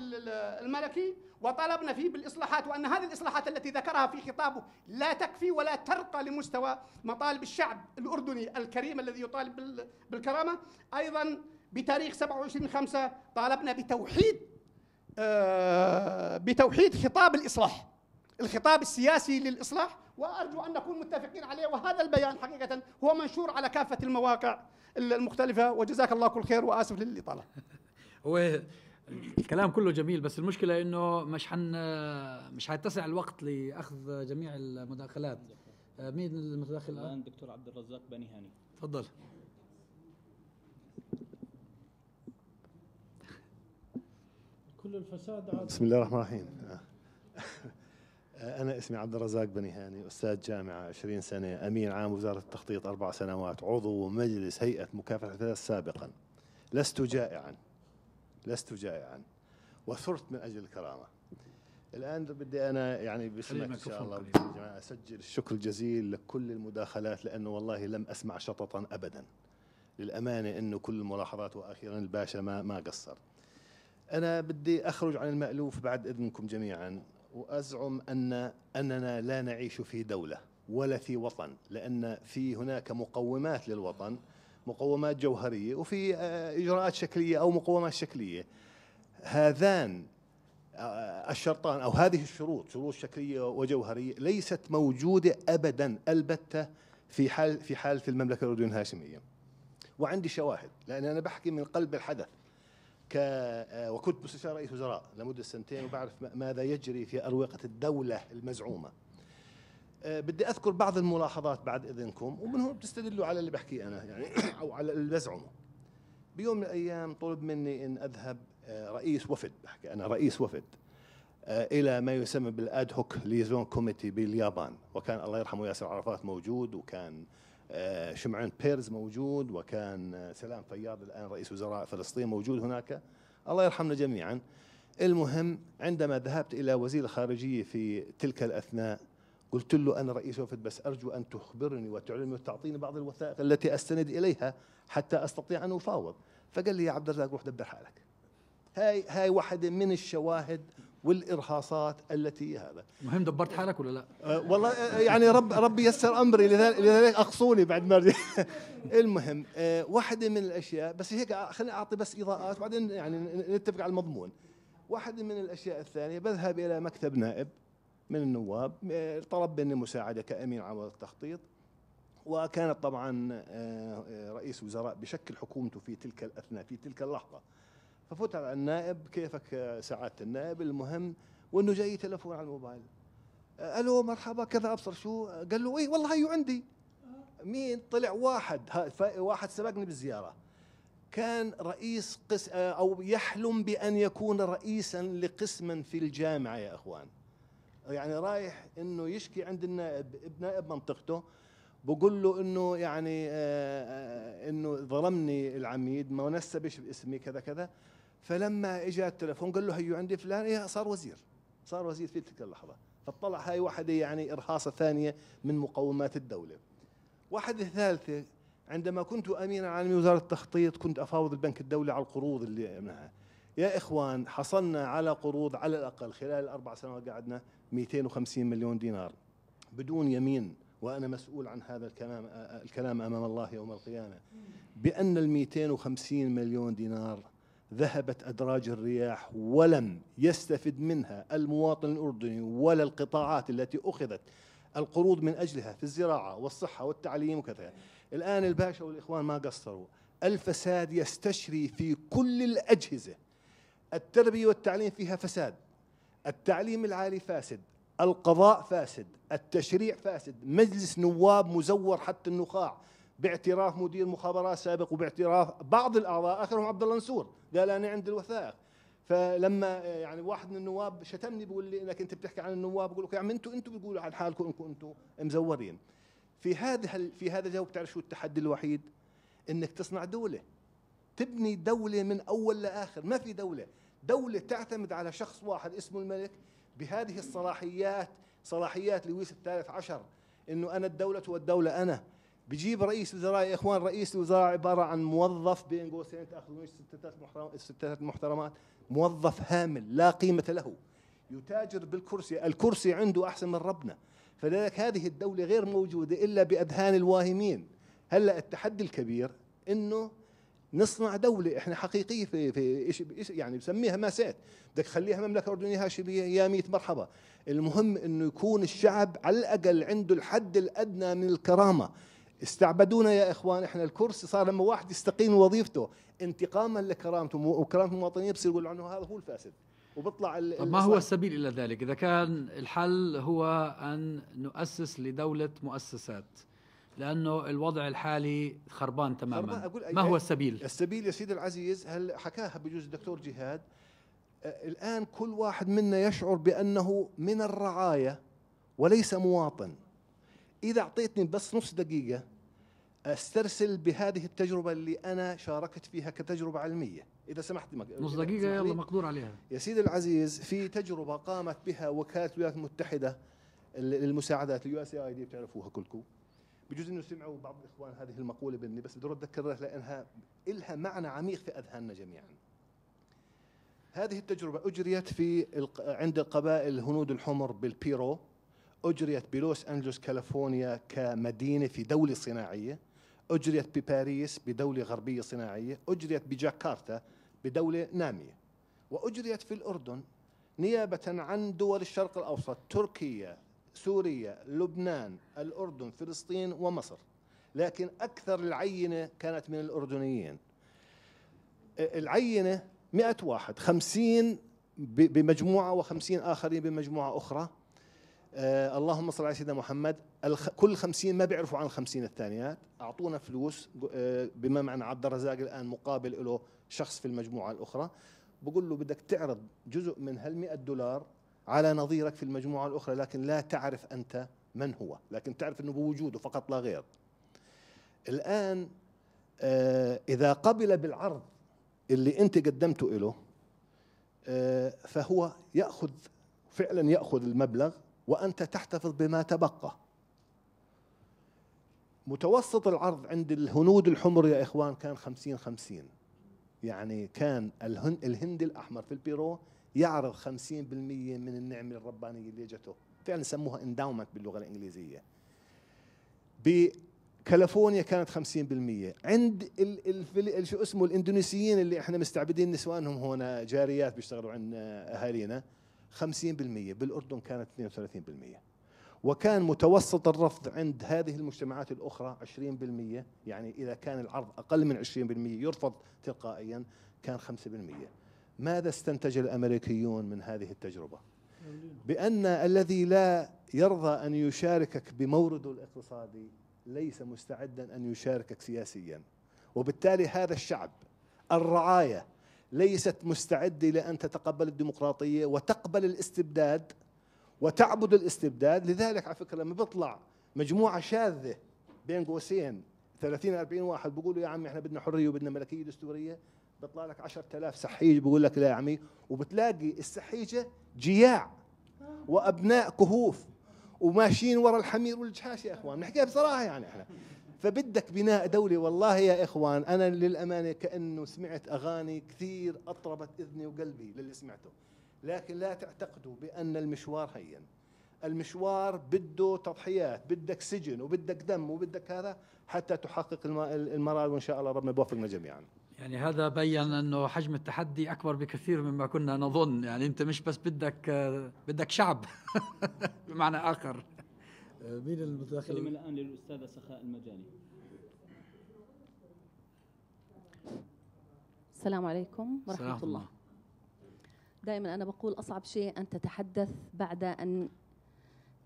الملكي وطالبنا فيه بالإصلاحات وأن هذه الإصلاحات التي ذكرها في خطابه لا تكفي ولا ترقى لمستوى مطالب الشعب الأردني الكريم الذي يطالب بالكرامة أيضا بتاريخ 27 5 طالبنا بتوحيد آه، بتوحيد خطاب الإصلاح الخطاب السياسي للإصلاح وأرجو أن نكون متفقين عليه وهذا البيان حقيقة هو منشور على كافة المواقع المختلفة وجزاك الله كل خير وآسف للإطالة هو الكلام كله جميل بس المشكلة إنه مش حن مش حيتسع الوقت لأخذ جميع المداخلات آه، مين المتداخل الآن دكتور عبد الرزاق بني هاني تفضل كل الفساد بسم الله الرحمن الرحيم أنا اسمي عبد الرزاق بني هاني أستاذ جامعة 20 سنة أمين عام وزارة التخطيط أربع سنوات عضو مجلس هيئة مكافحة الفساد سابقا لست جائعا لست جائعا وثرت من أجل الكرامة الآن بدي أنا يعني باسمك إن شاء الله جماعة أسجل الشكر الجزيل لكل المداخلات لأنه والله لم أسمع شططا أبدا للأمانة أنه كل الملاحظات وأخيرا الباشا ما, ما قصر أنا بدي أخرج عن المألوف بعد إذنكم جميعا وازعم ان اننا لا نعيش في دوله ولا في وطن لان في هناك مقومات للوطن مقومات جوهريه وفي آه، اجراءات شكليه او مقومات شكليه هذان آه، الشرطان او هذه الشروط شروط شكليه وجوهريه ليست موجوده ابدا البته في حال في حال في المملكه الاردنيه الهاشميه وعندي شواهد لان انا بحكي من قلب الحدث ك آه، وكنت مستشار رئيس وزراء لمده سنتين وبعرف ماذا يجري في اروقه الدوله المزعومه. آه، بدي اذكر بعض الملاحظات بعد اذنكم ومن هون بتستدلوا على اللي بحكيه انا يعني او على اللي بزعمه. بيوم من الايام طلب مني ان اذهب آه، رئيس وفد بحكي انا رئيس وفد الى ما يسمى بالاد هوك ليزون كوميتي باليابان وكان الله يرحمه ياسر عرفات موجود وكان آه، شمعون بيرز موجود وكان آه، سلام فياض الآن رئيس وزراء فلسطين موجود هناك الله يرحمنا جميعا المهم عندما ذهبت إلى وزير الخارجية في تلك الأثناء قلت له أنا رئيس وفد بس أرجو أن تخبرني وتعلمني وتعطيني بعض الوثائق التي أستند إليها حتى أستطيع أن أفاوض فقال لي يا عبد الرزاق روح دبر حالك هاي هاي واحدة من الشواهد والارهاصات التي هذا مهم دبرت حالك ولا لا أه والله أه، يعني رب ربي يسر امري لذلك اقصوني بعد ما المهم أه واحده من الاشياء بس هيك خليني اعطي بس اضاءات وبعدين يعني نتفق على المضمون واحده من الاشياء الثانيه بذهب الى مكتب نائب من النواب أه، طلب مني مساعده كامين عام التخطيط وكانت طبعا أه، رئيس وزراء بشكل حكومته في تلك الاثناء في تلك اللحظه ففوت على النائب كيفك سعاده النائب المهم وانه جاي تلفون على الموبايل آه، الو مرحبا كذا ابصر شو قال له اي والله هيو عندي مين طلع واحد واحد سبقني بالزياره كان رئيس قس آه، او يحلم بان يكون رئيسا لقسما في الجامعه يا اخوان يعني رايح انه يشكي عند النائب نائب منطقته بقول له انه يعني آه، انه ظلمني العميد ما نسبش باسمي كذا كذا فلما اجى التلفون قال له هيو عندي فلان إيه صار وزير صار وزير في تلك اللحظه فطلع هاي واحده يعني ارهاصه ثانيه من مقومات الدوله واحده ثالثه عندما كنت امينا على وزاره التخطيط كنت افاوض البنك الدولي على القروض اللي منها يا اخوان حصلنا على قروض على الاقل خلال الاربع سنوات قعدنا 250 مليون دينار بدون يمين وانا مسؤول عن هذا الكلام الكلام امام الله يوم القيامه بان ال 250 مليون دينار ذهبت أدراج الرياح ولم يستفد منها المواطن الأردني ولا القطاعات التي أخذت القروض من أجلها في الزراعة والصحة والتعليم وكذا الآن الباشا والإخوان ما قصروا الفساد يستشري في كل الأجهزة التربية والتعليم فيها فساد التعليم العالي فاسد القضاء فاسد التشريع فاسد مجلس نواب مزور حتى النخاع باعتراف مدير مخابرات سابق وباعتراف بعض الاعضاء اخرهم عبد الله نسور قال انا عندي الوثائق فلما يعني واحد من النواب شتمني بيقول لي انك انت بتحكي عن النواب بقول لك يا عم انتم انتم بتقولوا عن حالكم انكم انتم مزورين في هذا في هذا الجو بتعرف شو التحدي الوحيد انك تصنع دوله تبني دوله من اول لاخر ما في دوله دوله تعتمد على شخص واحد اسمه الملك بهذه الصلاحيات صلاحيات لويس الثالث عشر انه انا الدوله والدوله انا بجيب رئيس وزراء يا اخوان رئيس الوزراء عباره عن موظف بين قوسين تاخذون الستات الستات المحترمات موظف هامل لا قيمه له يتاجر بالكرسي الكرسي عنده احسن من ربنا فلذلك هذه الدوله غير موجوده الا باذهان الواهمين هلا التحدي الكبير انه نصنع دولة احنا حقيقية في في إيش يعني بسميها ماسات بدك تخليها مملكة أردنية هاشمية يا ميت مرحبا المهم انه يكون الشعب على الأقل عنده الحد الأدنى من الكرامة استعبدونا يا اخوان احنا الكرسي صار لما واحد يستقيل من وظيفته انتقاما لكرامته وكرامه المواطنين بصير يقول عنه هذا هو الفاسد وبطلع طب ما هو السبيل الى ذلك؟ اذا كان الحل هو ان نؤسس لدوله مؤسسات لانه الوضع الحالي خربان تماما خربان أقول ما هو السبيل؟ السبيل يا سيدي العزيز هل حكاها بجوز الدكتور جهاد الان كل واحد منا يشعر بانه من الرعايه وليس مواطن اذا اعطيتني بس نص دقيقه استرسل بهذه التجربه اللي انا شاركت فيها كتجربه علميه اذا سمحت مق... نص دقيقه يلا مقدور عليها يا سيدي العزيز في تجربه قامت بها وكاله الولايات المتحده للمساعدات اليو اس اي دي بتعرفوها كلكم بجوز انه سمعوا بعض الاخوان هذه المقوله مني بس بدور اتذكرها لانها لها معنى عميق في اذهاننا جميعا. هذه التجربه اجريت في عند القبائل الهنود الحمر بالبيرو أجريت بلوس أنجلوس كاليفورنيا كمدينة في دولة صناعية أجريت بباريس بدولة غربية صناعية أجريت بجاكرتا بدولة نامية وأجريت في الأردن نيابة عن دول الشرق الأوسط تركيا سوريا لبنان الأردن فلسطين ومصر لكن أكثر العينة كانت من الأردنيين العينة 100 واحد 50 بمجموعة و50 آخرين بمجموعة أخرى آه اللهم صل على سيدنا محمد الخ... كل خمسين ما بيعرفوا عن الخمسين الثانيات أعطونا فلوس آه بما معنى عبد الرزاق الآن مقابل له شخص في المجموعة الأخرى بقول له بدك تعرض جزء من هالمئة دولار على نظيرك في المجموعة الأخرى لكن لا تعرف أنت من هو لكن تعرف أنه بوجوده فقط لا غير الآن آه إذا قبل بالعرض اللي أنت قدمته له آه، فهو يأخذ فعلا يأخذ المبلغ وأنت تحتفظ بما تبقى متوسط العرض عند الهنود الحمر يا إخوان كان خمسين خمسين يعني كان الهند الأحمر في البيرو يعرض 50% من النعمة الربانية اللي اجته فعلا سموها انداومنت باللغة الإنجليزية بكاليفورنيا كانت 50% عند ال شو اسمه الاندونيسيين اللي احنا مستعبدين نسوانهم هنا جاريات بيشتغلوا عندنا اهالينا 50% بالأردن كانت 32% وكان متوسط الرفض عند هذه المجتمعات الأخرى 20% يعني إذا كان العرض أقل من 20% يرفض تلقائيا كان 5% ماذا استنتج الأمريكيون من هذه التجربة؟ بأن الذي لا يرضى أن يشاركك بمورده الاقتصادي ليس مستعدا أن يشاركك سياسيا وبالتالي هذا الشعب الرعاية ليست مستعده لان تتقبل الديمقراطيه وتقبل الاستبداد وتعبد الاستبداد لذلك على فكره لما بيطلع مجموعه شاذه بين قوسين 30 40 واحد بيقولوا يا عمي احنا بدنا حريه وبدنا ملكيه دستوريه بيطلع لك 10000 سحيج بيقول لك لا يا عمي وبتلاقي السحيجه جياع وابناء كهوف وماشيين ورا الحمير والجحاش يا اخوان بنحكيها بصراحه يعني احنا فبدك بناء دولي والله يا إخوان أنا للأمانة كأنه سمعت أغاني كثير أطربت إذني وقلبي للي سمعته لكن لا تعتقدوا بأن المشوار هين المشوار بده تضحيات بدك سجن وبدك دم وبدك هذا حتى تحقق المراد وإن شاء الله ربنا يوفقنا جميعا يعني هذا بين انه حجم التحدي اكبر بكثير مما كنا نظن يعني انت مش بس بدك بدك شعب بمعنى اخر مين المتدخل؟ الكلمة الآن للأستاذة سخاء المجاني السلام عليكم ورحمة الله. الله دائما أنا بقول أصعب شيء أن تتحدث بعد أن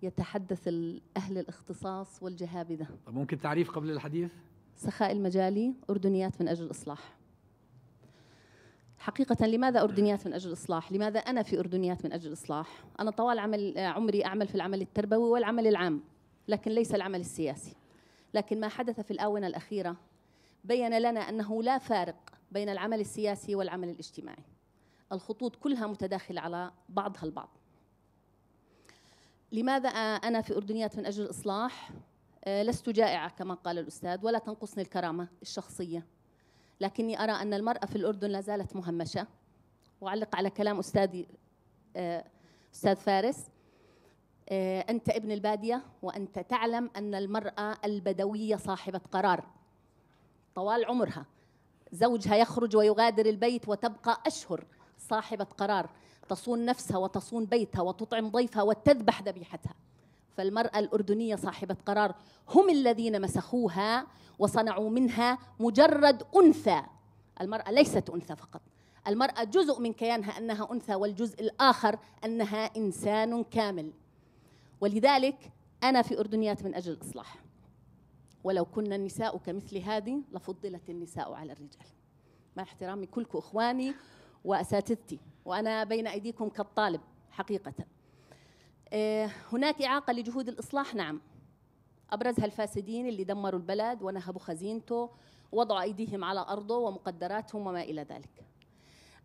يتحدث أهل الاختصاص والجهابذة طب ممكن تعريف قبل الحديث؟ سخاء المجالي أردنيات من أجل الإصلاح حقيقة لماذا أردنيات من أجل الإصلاح؟ لماذا أنا في أردنيات من أجل الإصلاح؟ أنا طوال عمل عمري أعمل في العمل التربوي والعمل العام لكن ليس العمل السياسي لكن ما حدث في الآونة الأخيرة بين لنا أنه لا فارق بين العمل السياسي والعمل الاجتماعي الخطوط كلها متداخلة على بعضها البعض لماذا أنا في أردنيات من أجل الإصلاح؟ آه، لست جائعة كما قال الأستاذ ولا تنقصني الكرامة الشخصية لكني أرى أن المرأة في الأردن لا زالت مهمشة وأعلق على كلام أستاذي آه، أستاذ فارس آه، أنت ابن البادية وأنت تعلم أن المرأة البدوية صاحبة قرار طوال عمرها زوجها يخرج ويغادر البيت وتبقى أشهر صاحبة قرار تصون نفسها وتصون بيتها وتطعم ضيفها وتذبح ذبيحتها فالمرأة الأردنية صاحبة قرار هم الذين مسخوها وصنعوا منها مجرد أنثى المرأة ليست أنثى فقط المرأة جزء من كيانها أنها أنثى والجزء الآخر أنها إنسان كامل ولذلك أنا في أردنيات من أجل الإصلاح ولو كنا النساء كمثل هذه لفضلت النساء على الرجال مع احترامي كلكم إخواني وأساتذتي وأنا بين أيديكم كالطالب حقيقة آه، هناك إعاقة لجهود الإصلاح نعم أبرزها الفاسدين اللي دمروا البلد ونهبوا خزينته وضعوا أيديهم على أرضه ومقدراتهم وما إلى ذلك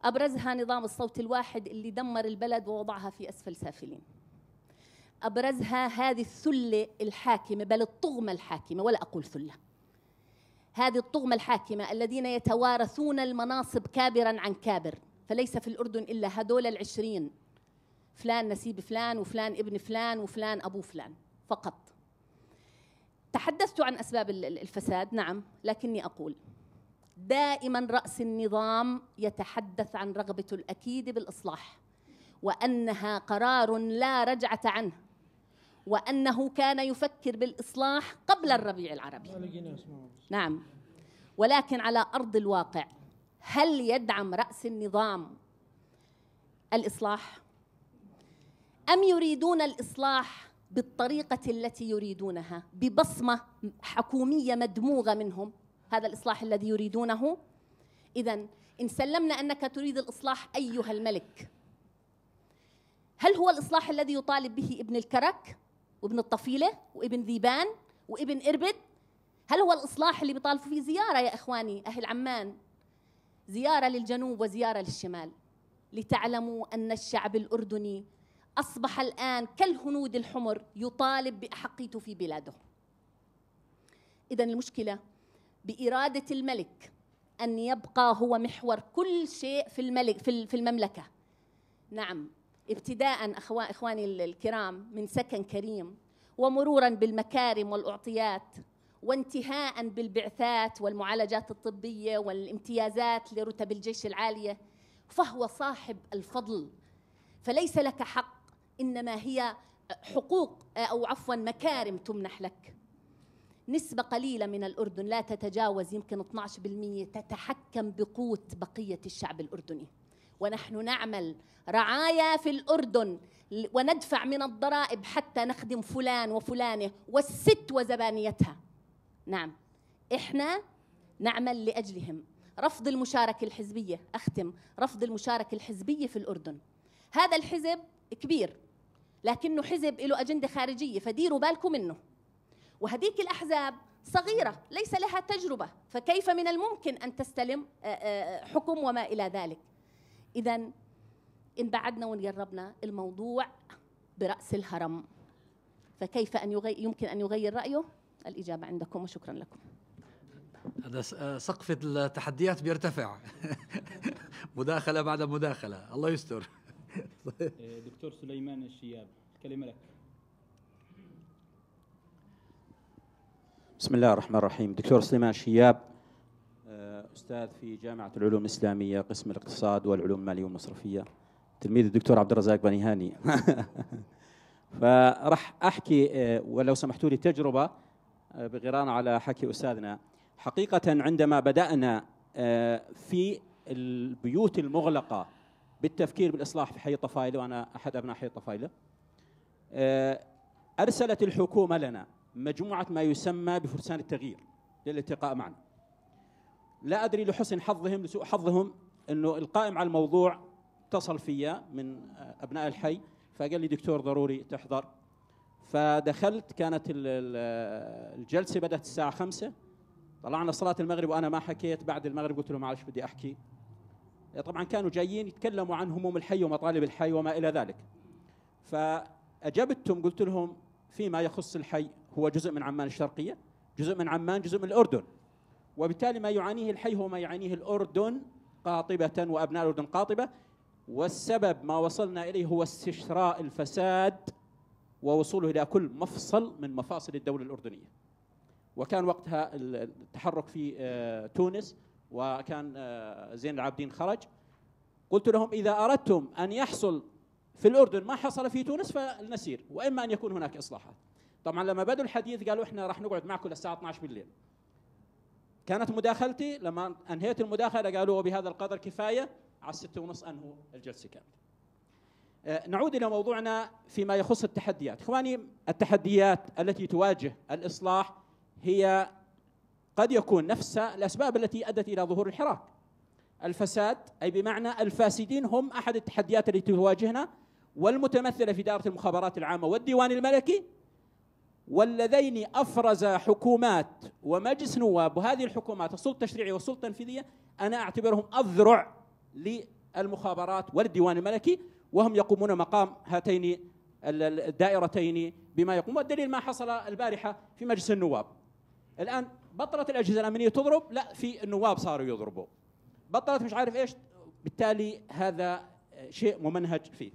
أبرزها نظام الصوت الواحد اللي دمر البلد ووضعها في أسفل سافلين أبرزها هذه الثلة الحاكمة بل الطغمة الحاكمة ولا أقول ثلة هذه الطغمة الحاكمة الذين يتوارثون المناصب كابرا عن كابر فليس في الأردن إلا هذول العشرين فلان نسيب فلان وفلان ابن فلان وفلان ابو فلان فقط تحدثت عن اسباب الفساد نعم لكني اقول دائما راس النظام يتحدث عن رغبته الاكيد بالاصلاح وانها قرار لا رجعه عنه وانه كان يفكر بالاصلاح قبل الربيع العربي نعم ولكن على ارض الواقع هل يدعم راس النظام الاصلاح أم يريدون الإصلاح بالطريقة التي يريدونها ببصمة حكومية مدموغة منهم هذا الإصلاح الذي يريدونه إذا إن سلمنا أنك تريد الإصلاح أيها الملك هل هو الإصلاح الذي يطالب به ابن الكرك وابن الطفيلة وابن ذيبان وابن إربد هل هو الإصلاح اللي بيطالبوا فيه زيارة يا إخواني أهل عمان زيارة للجنوب وزيارة للشمال لتعلموا أن الشعب الأردني أصبح الآن كالهنود الحمر يطالب بأحقيته في بلاده إذا المشكلة بإرادة الملك أن يبقى هو محور كل شيء في الملك في المملكة نعم ابتداء إخواني الكرام من سكن كريم ومرورا بالمكارم والأعطيات وانتهاء بالبعثات والمعالجات الطبية والامتيازات لرتب الجيش العالية فهو صاحب الفضل فليس لك حق انما هي حقوق او عفوا مكارم تمنح لك نسبة قليلة من الأردن لا تتجاوز يمكن 12% تتحكم بقوت بقية الشعب الأردني ونحن نعمل رعايا في الأردن وندفع من الضرائب حتى نخدم فلان وفلانة والست وزبانيتها نعم إحنا نعمل لأجلهم رفض المشاركة الحزبية أختم رفض المشاركة الحزبية في الأردن هذا الحزب كبير لكنه حزب له أجندة خارجية فديروا بالكم منه وهذيك الأحزاب صغيرة ليس لها تجربة فكيف من الممكن أن تستلم آه، آه، آه، حكم وما إلى ذلك إذا إن بعدنا ونقربنا الموضوع برأس الهرم فكيف أن يغير يمكن أن يغير رأيه الإجابة عندكم وشكرا لكم هذا سقف التحديات بيرتفع مداخلة بعد مداخلة الله يستر إيه، دكتور سليمان الشياب الكلمة لك بسم الله الرحمن الرحيم دكتور سليمان الشياب آه، أستاذ في جامعة العلوم الإسلامية قسم الاقتصاد والعلوم المالية والمصرفية تلميذ الدكتور عبد الرزاق بني هاني فراح أحكي آه، ولو سمحتوا لي تجربة آه، بقران على حكي أستاذنا حقيقة عندما بدأنا في البيوت المغلقة بالتفكير بالاصلاح في حي طفايله وانا احد ابناء حي طفايله آه، ارسلت الحكومه لنا مجموعه ما يسمى بفرسان التغيير للالتقاء معنا لا ادري لحسن حظهم لسوء حظهم انه القائم على الموضوع اتصل فيا من ابناء الحي فقال لي دكتور ضروري تحضر فدخلت كانت الجلسه بدات الساعه خمسة طلعنا صلاه المغرب وانا ما حكيت بعد المغرب قلت له معلش بدي احكي طبعا كانوا جايين يتكلموا عن هموم الحي ومطالب الحي وما إلى ذلك فأجبتهم قلت لهم فيما يخص الحي هو جزء من عمان الشرقية جزء من عمان جزء من الأردن وبالتالي ما يعانيه الحي هو ما يعانيه الأردن قاطبة وأبناء الأردن قاطبة والسبب ما وصلنا إليه هو استشراء الفساد ووصوله إلى كل مفصل من مفاصل الدولة الأردنية وكان وقتها التحرك في آه، تونس وكان آه، زين العابدين خرج قلت لهم إذا أردتم أن يحصل في الأردن ما حصل في تونس فلنسير وإما أن يكون هناك إصلاحات طبعا لما بدوا الحديث قالوا احنا راح نقعد معكم للساعه 12 بالليل كانت مداخلتي لما انهيت المداخله قالوا وبهذا القدر كفايه على الستة ونص انهوا الجلسه كامله آه، نعود الى موضوعنا فيما يخص التحديات اخواني التحديات التي تواجه الاصلاح هي قد يكون نفس الأسباب التي أدت إلى ظهور الحراك الفساد أي بمعنى الفاسدين هم أحد التحديات التي تواجهنا والمتمثلة في دائرة المخابرات العامة والديوان الملكي واللذين أفرز حكومات ومجلس نواب وهذه الحكومات السلطة التشريعية والسلطة التنفيذية أنا أعتبرهم اذرع للمخابرات والديوان الملكي وهم يقومون مقام هاتين الدائرتين بما يقوم والدليل ما حصل البارحة في مجلس النواب الآن بطلت الاجهزه الامنيه تضرب لا في النواب صاروا يضربوا بطلت مش عارف ايش بالتالي هذا شيء ممنهج فيه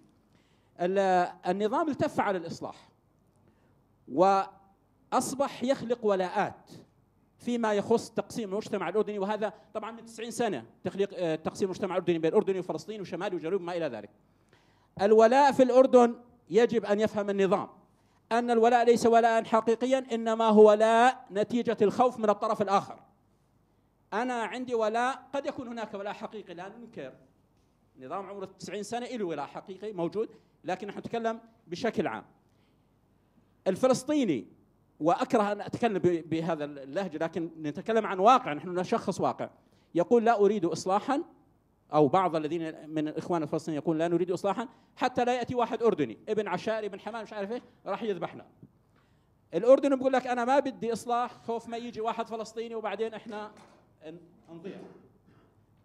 النظام التف على الاصلاح واصبح يخلق ولاءات فيما يخص تقسيم المجتمع الاردني وهذا طبعا من 90 سنه تخليق آه، تقسيم المجتمع الاردني بين الاردني وفلسطين وشمالي وجنوب وما الى ذلك. الولاء في الاردن يجب ان يفهم النظام أن الولاء ليس ولاء حقيقيا إنما هو لا نتيجة الخوف من الطرف الآخر أنا عندي ولاء قد يكون هناك ولاء حقيقي لا ننكر نظام عمره 90 سنة له ولاء حقيقي موجود لكن نحن نتكلم بشكل عام الفلسطيني وأكره أن أتكلم بهذا اللهجة لكن نتكلم عن واقع نحن نشخص واقع يقول لا أريد إصلاحا أو بعض الذين من الإخوان الفلسطينيين يقول لا نريد إصلاحا حتى لا يأتي واحد أردني ابن عشائري ابن حمام مش عارف إيه راح يذبحنا الأردن بيقول لك أنا ما بدي إصلاح خوف ما يجي واحد فلسطيني وبعدين إحنا نضيع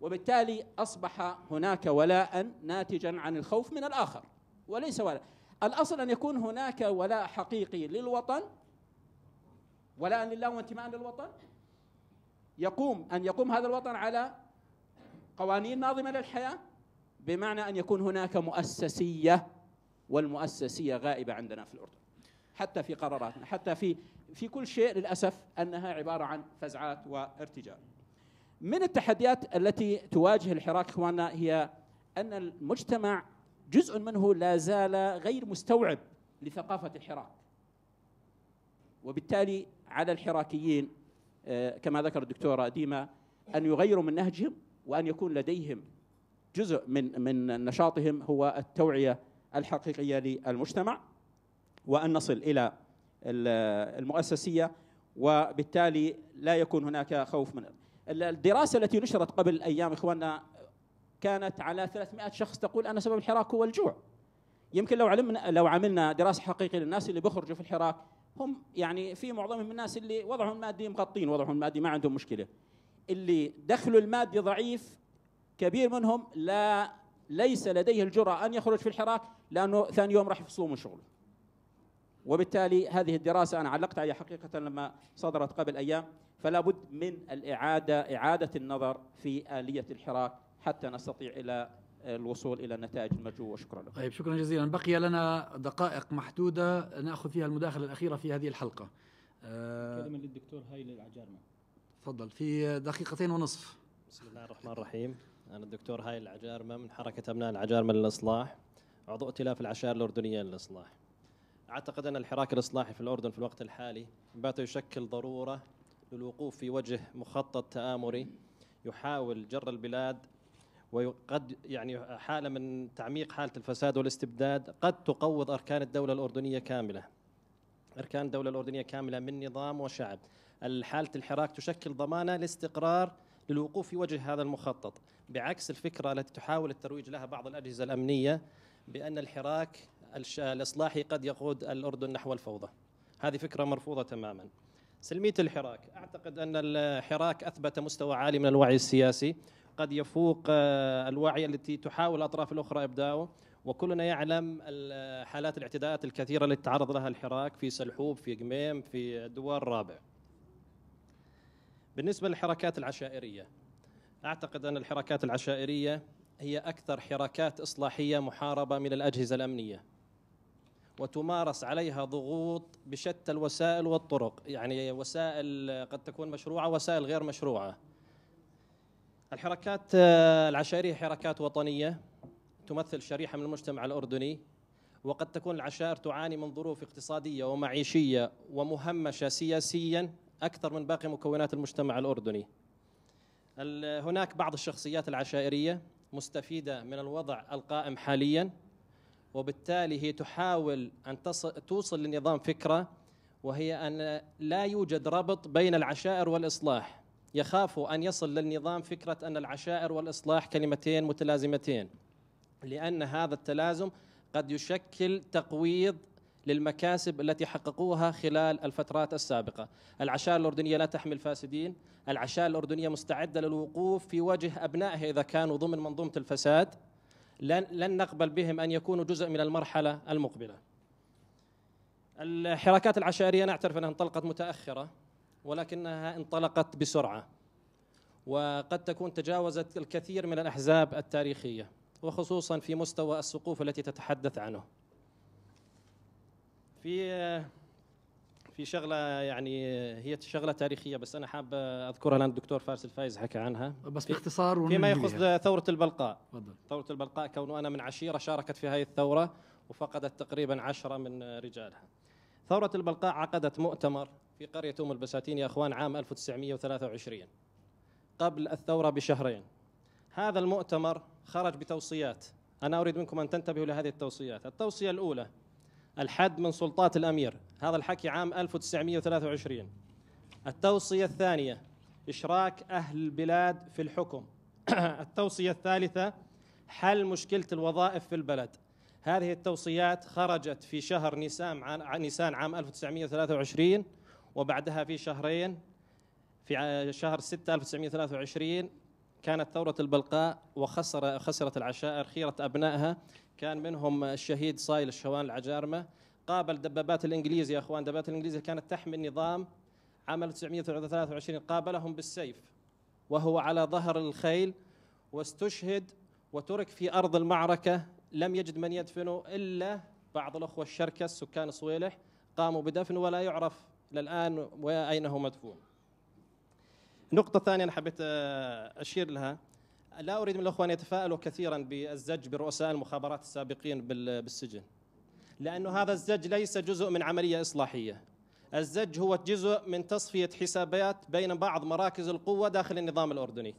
وبالتالي أصبح هناك ولاء ناتجا عن الخوف من الآخر وليس ولاء الأصل أن يكون هناك ولاء حقيقي للوطن ولاء لله وانتماء للوطن يقوم أن يقوم هذا الوطن على قوانين ناظمة للحياة بمعنى أن يكون هناك مؤسسية والمؤسسية غائبة عندنا في الأردن حتى في قراراتنا حتى في في كل شيء للأسف أنها عبارة عن فزعات وارتجال من التحديات التي تواجه الحراك إخواننا هي أن المجتمع جزء منه لا زال غير مستوعب لثقافة الحراك وبالتالي على الحراكيين آه، كما ذكر الدكتورة ديما أن يغيروا من نهجهم وأن يكون لديهم جزء من من نشاطهم هو التوعية الحقيقية للمجتمع وأن نصل إلى المؤسسية وبالتالي لا يكون هناك خوف من الدراسة التي نشرت قبل أيام إخواننا كانت على 300 شخص تقول أن سبب الحراك هو الجوع يمكن لو علمنا لو عملنا دراسة حقيقية للناس اللي بيخرجوا في الحراك هم يعني في معظمهم من الناس اللي وضعهم المادي مغطين وضعهم المادي ما عندهم مشكله اللي دخله المادي ضعيف كبير منهم لا ليس لديه الجرأة أن يخرج في الحراك لأنه ثاني يوم راح يفصلوا من شغله وبالتالي هذه الدراسة أنا علقت عليها حقيقة لما صدرت قبل أيام فلا بد من الإعادة إعادة النظر في آلية الحراك حتى نستطيع إلى الوصول إلى النتائج المرجوة وشكرا لكم طيب شكرا جزيلا بقي لنا دقائق محدودة نأخذ فيها المداخلة الأخيرة في هذه الحلقة آه، كلمة للدكتور هايل العجارمة تفضل في دقيقتين ونصف بسم الله الرحمن الرحيم انا الدكتور هايل العجارمه من حركه ابناء العجارمه للاصلاح عضو ائتلاف العشائر الاردنيه للاصلاح اعتقد ان الحراك الاصلاحي في الاردن في الوقت الحالي بات يشكل ضروره للوقوف في وجه مخطط تآمري يحاول جر البلاد وقد يعني حالة من تعميق حالة الفساد والاستبداد قد تقوض أركان الدولة الأردنية كاملة أركان الدولة الأردنية كاملة من نظام وشعب حاله الحراك تشكل ضمانه لاستقرار للوقوف في وجه هذا المخطط بعكس الفكره التي تحاول الترويج لها بعض الاجهزه الامنيه بان الحراك الاصلاحي قد يقود الاردن نحو الفوضى هذه فكره مرفوضه تماما سلميه الحراك اعتقد ان الحراك اثبت مستوى عالي من الوعي السياسي قد يفوق آه، الوعي التي تحاول الاطراف الاخرى ابداؤه وكلنا يعلم حالات الاعتداءات الكثيره التي تعرض لها الحراك في سلحوب في قميم في دوار رابع بالنسبة للحركات العشائرية أعتقد أن الحركات العشائرية هي أكثر حركات إصلاحية محاربة من الأجهزة الأمنية وتمارس عليها ضغوط بشتى الوسائل والطرق يعني وسائل قد تكون مشروعة وسائل غير مشروعة الحركات آه، العشائرية حركات وطنية تمثل شريحة من المجتمع الأردني وقد تكون العشائر تعاني من ظروف اقتصادية ومعيشية ومهمشة سياسيا أكثر من باقي مكونات المجتمع الأردني هناك بعض الشخصيات العشائرية مستفيدة من الوضع القائم حاليا وبالتالي هي تحاول أن توصل لنظام فكرة وهي أن لا يوجد ربط بين العشائر والإصلاح يخاف أن يصل للنظام فكرة أن العشائر والإصلاح كلمتين متلازمتين لأن هذا التلازم قد يشكل تقويض للمكاسب التي حققوها خلال الفترات السابقة العشائر الأردنية لا تحمل فاسدين العشائر الأردنية مستعدة للوقوف في وجه أبنائها إذا كانوا ضمن منظومة الفساد لن, لن نقبل بهم أن يكونوا جزء من المرحلة المقبلة الحراكات العشائرية نعترف أنها انطلقت متأخرة ولكنها انطلقت بسرعة وقد تكون تجاوزت الكثير من الأحزاب التاريخية وخصوصا في مستوى السقوف التي تتحدث عنه في آه، في شغله يعني آه، هي شغله تاريخيه بس انا حاب اذكرها لان الدكتور فارس الفايز حكى عنها بس باختصار فيما يخص ثوره البلقاء فضل. ثوره البلقاء كونه انا من عشيره شاركت في هذه الثوره وفقدت تقريبا عشرة من رجالها ثورة البلقاء عقدت مؤتمر في قرية أم البساتين يا أخوان عام 1923 قبل الثورة بشهرين هذا المؤتمر خرج بتوصيات أنا أريد منكم أن تنتبهوا لهذه التوصيات التوصية الأولى الحد من سلطات الأمير هذا الحكي عام 1923 التوصية الثانية إشراك أهل البلاد في الحكم التوصية الثالثة حل مشكلة الوظائف في البلد هذه التوصيات خرجت في شهر نيسان عام 1923 وبعدها في شهرين في شهر 6 1923 كانت ثورة البلقاء وخسر خسرت العشائر خيرة أبنائها كان منهم الشهيد صايل الشوان العجارمة قابل دبابات الإنجليز يا أخوان دبابات الإنجليز كانت تحمي النظام عام 1923 قابلهم بالسيف وهو على ظهر الخيل واستشهد وترك في أرض المعركة لم يجد من يدفنه إلا بعض الأخوة الشركس سكان صويلح قاموا بدفنه ولا يعرف للآن وأين هو مدفون نقطة ثانية أنا حبيت آه، أشير لها لا أريد من الأخوان يتفائلوا كثيرا بالزج برؤساء المخابرات السابقين بالسجن لأن هذا الزج ليس جزء من عملية إصلاحية الزج هو جزء من تصفية حسابات بين بعض مراكز القوة داخل النظام الأردني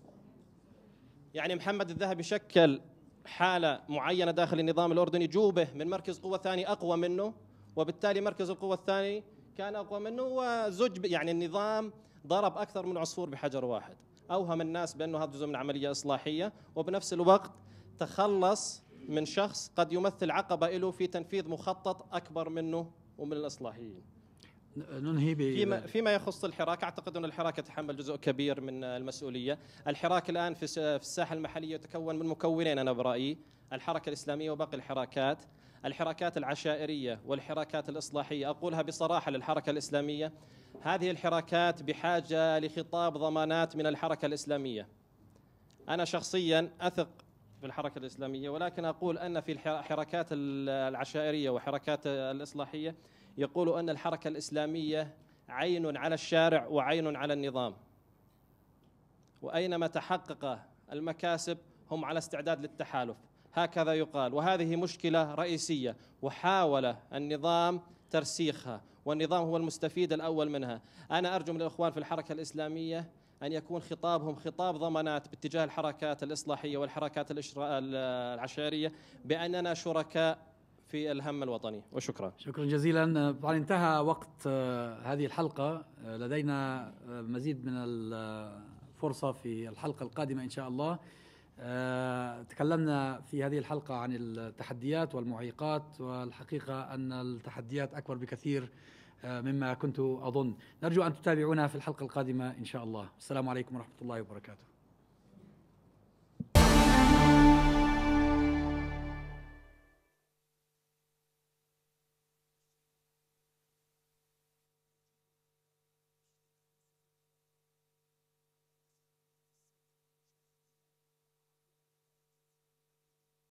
يعني محمد الذهبي شكل حالة معينة داخل النظام الأردني جوبه من مركز قوة ثاني أقوى منه وبالتالي مركز القوة الثاني كان أقوى منه وزج يعني النظام ضرب أكثر من عصفور بحجر واحد أوهم الناس بأنه هذا جزء من عملية إصلاحية وبنفس الوقت تخلص من شخص قد يمثل عقبة له في تنفيذ مخطط أكبر منه ومن الإصلاحيين ننهي فيما, فيما يخص الحراك أعتقد أن الحراك يتحمل جزء كبير من المسؤولية الحراك الآن في الساحة المحلية يتكون من مكونين أنا برأيي الحركة الإسلامية وباقي الحراكات الحراكات العشائرية والحراكات الإصلاحية أقولها بصراحة للحركة الإسلامية هذه الحركات بحاجة لخطاب ضمانات من الحركة الإسلامية أنا شخصيا أثق في الحركة الإسلامية ولكن أقول أن في الحركات العشائرية وحركات الإصلاحية يقول أن الحركة الإسلامية عين على الشارع وعين على النظام وأينما تحقق المكاسب هم على استعداد للتحالف هكذا يقال وهذه مشكلة رئيسية وحاول النظام ترسيخها والنظام هو المستفيد الأول منها أنا أرجو من الإخوان في الحركة الإسلامية أن يكون خطابهم خطاب ضمانات باتجاه الحركات الإصلاحية والحركات العشائرية بأننا شركاء في الهم الوطني وشكرا شكرا جزيلا طبعا انتهى وقت آه، هذه الحلقة آه، لدينا آه، مزيد من الفرصة في الحلقة القادمة إن شاء الله آه، تكلمنا في هذه الحلقة عن التحديات والمعيقات والحقيقة أن التحديات أكبر بكثير آه، مما كنت أظن نرجو أن تتابعونا في الحلقة القادمة إن شاء الله السلام عليكم ورحمة الله وبركاته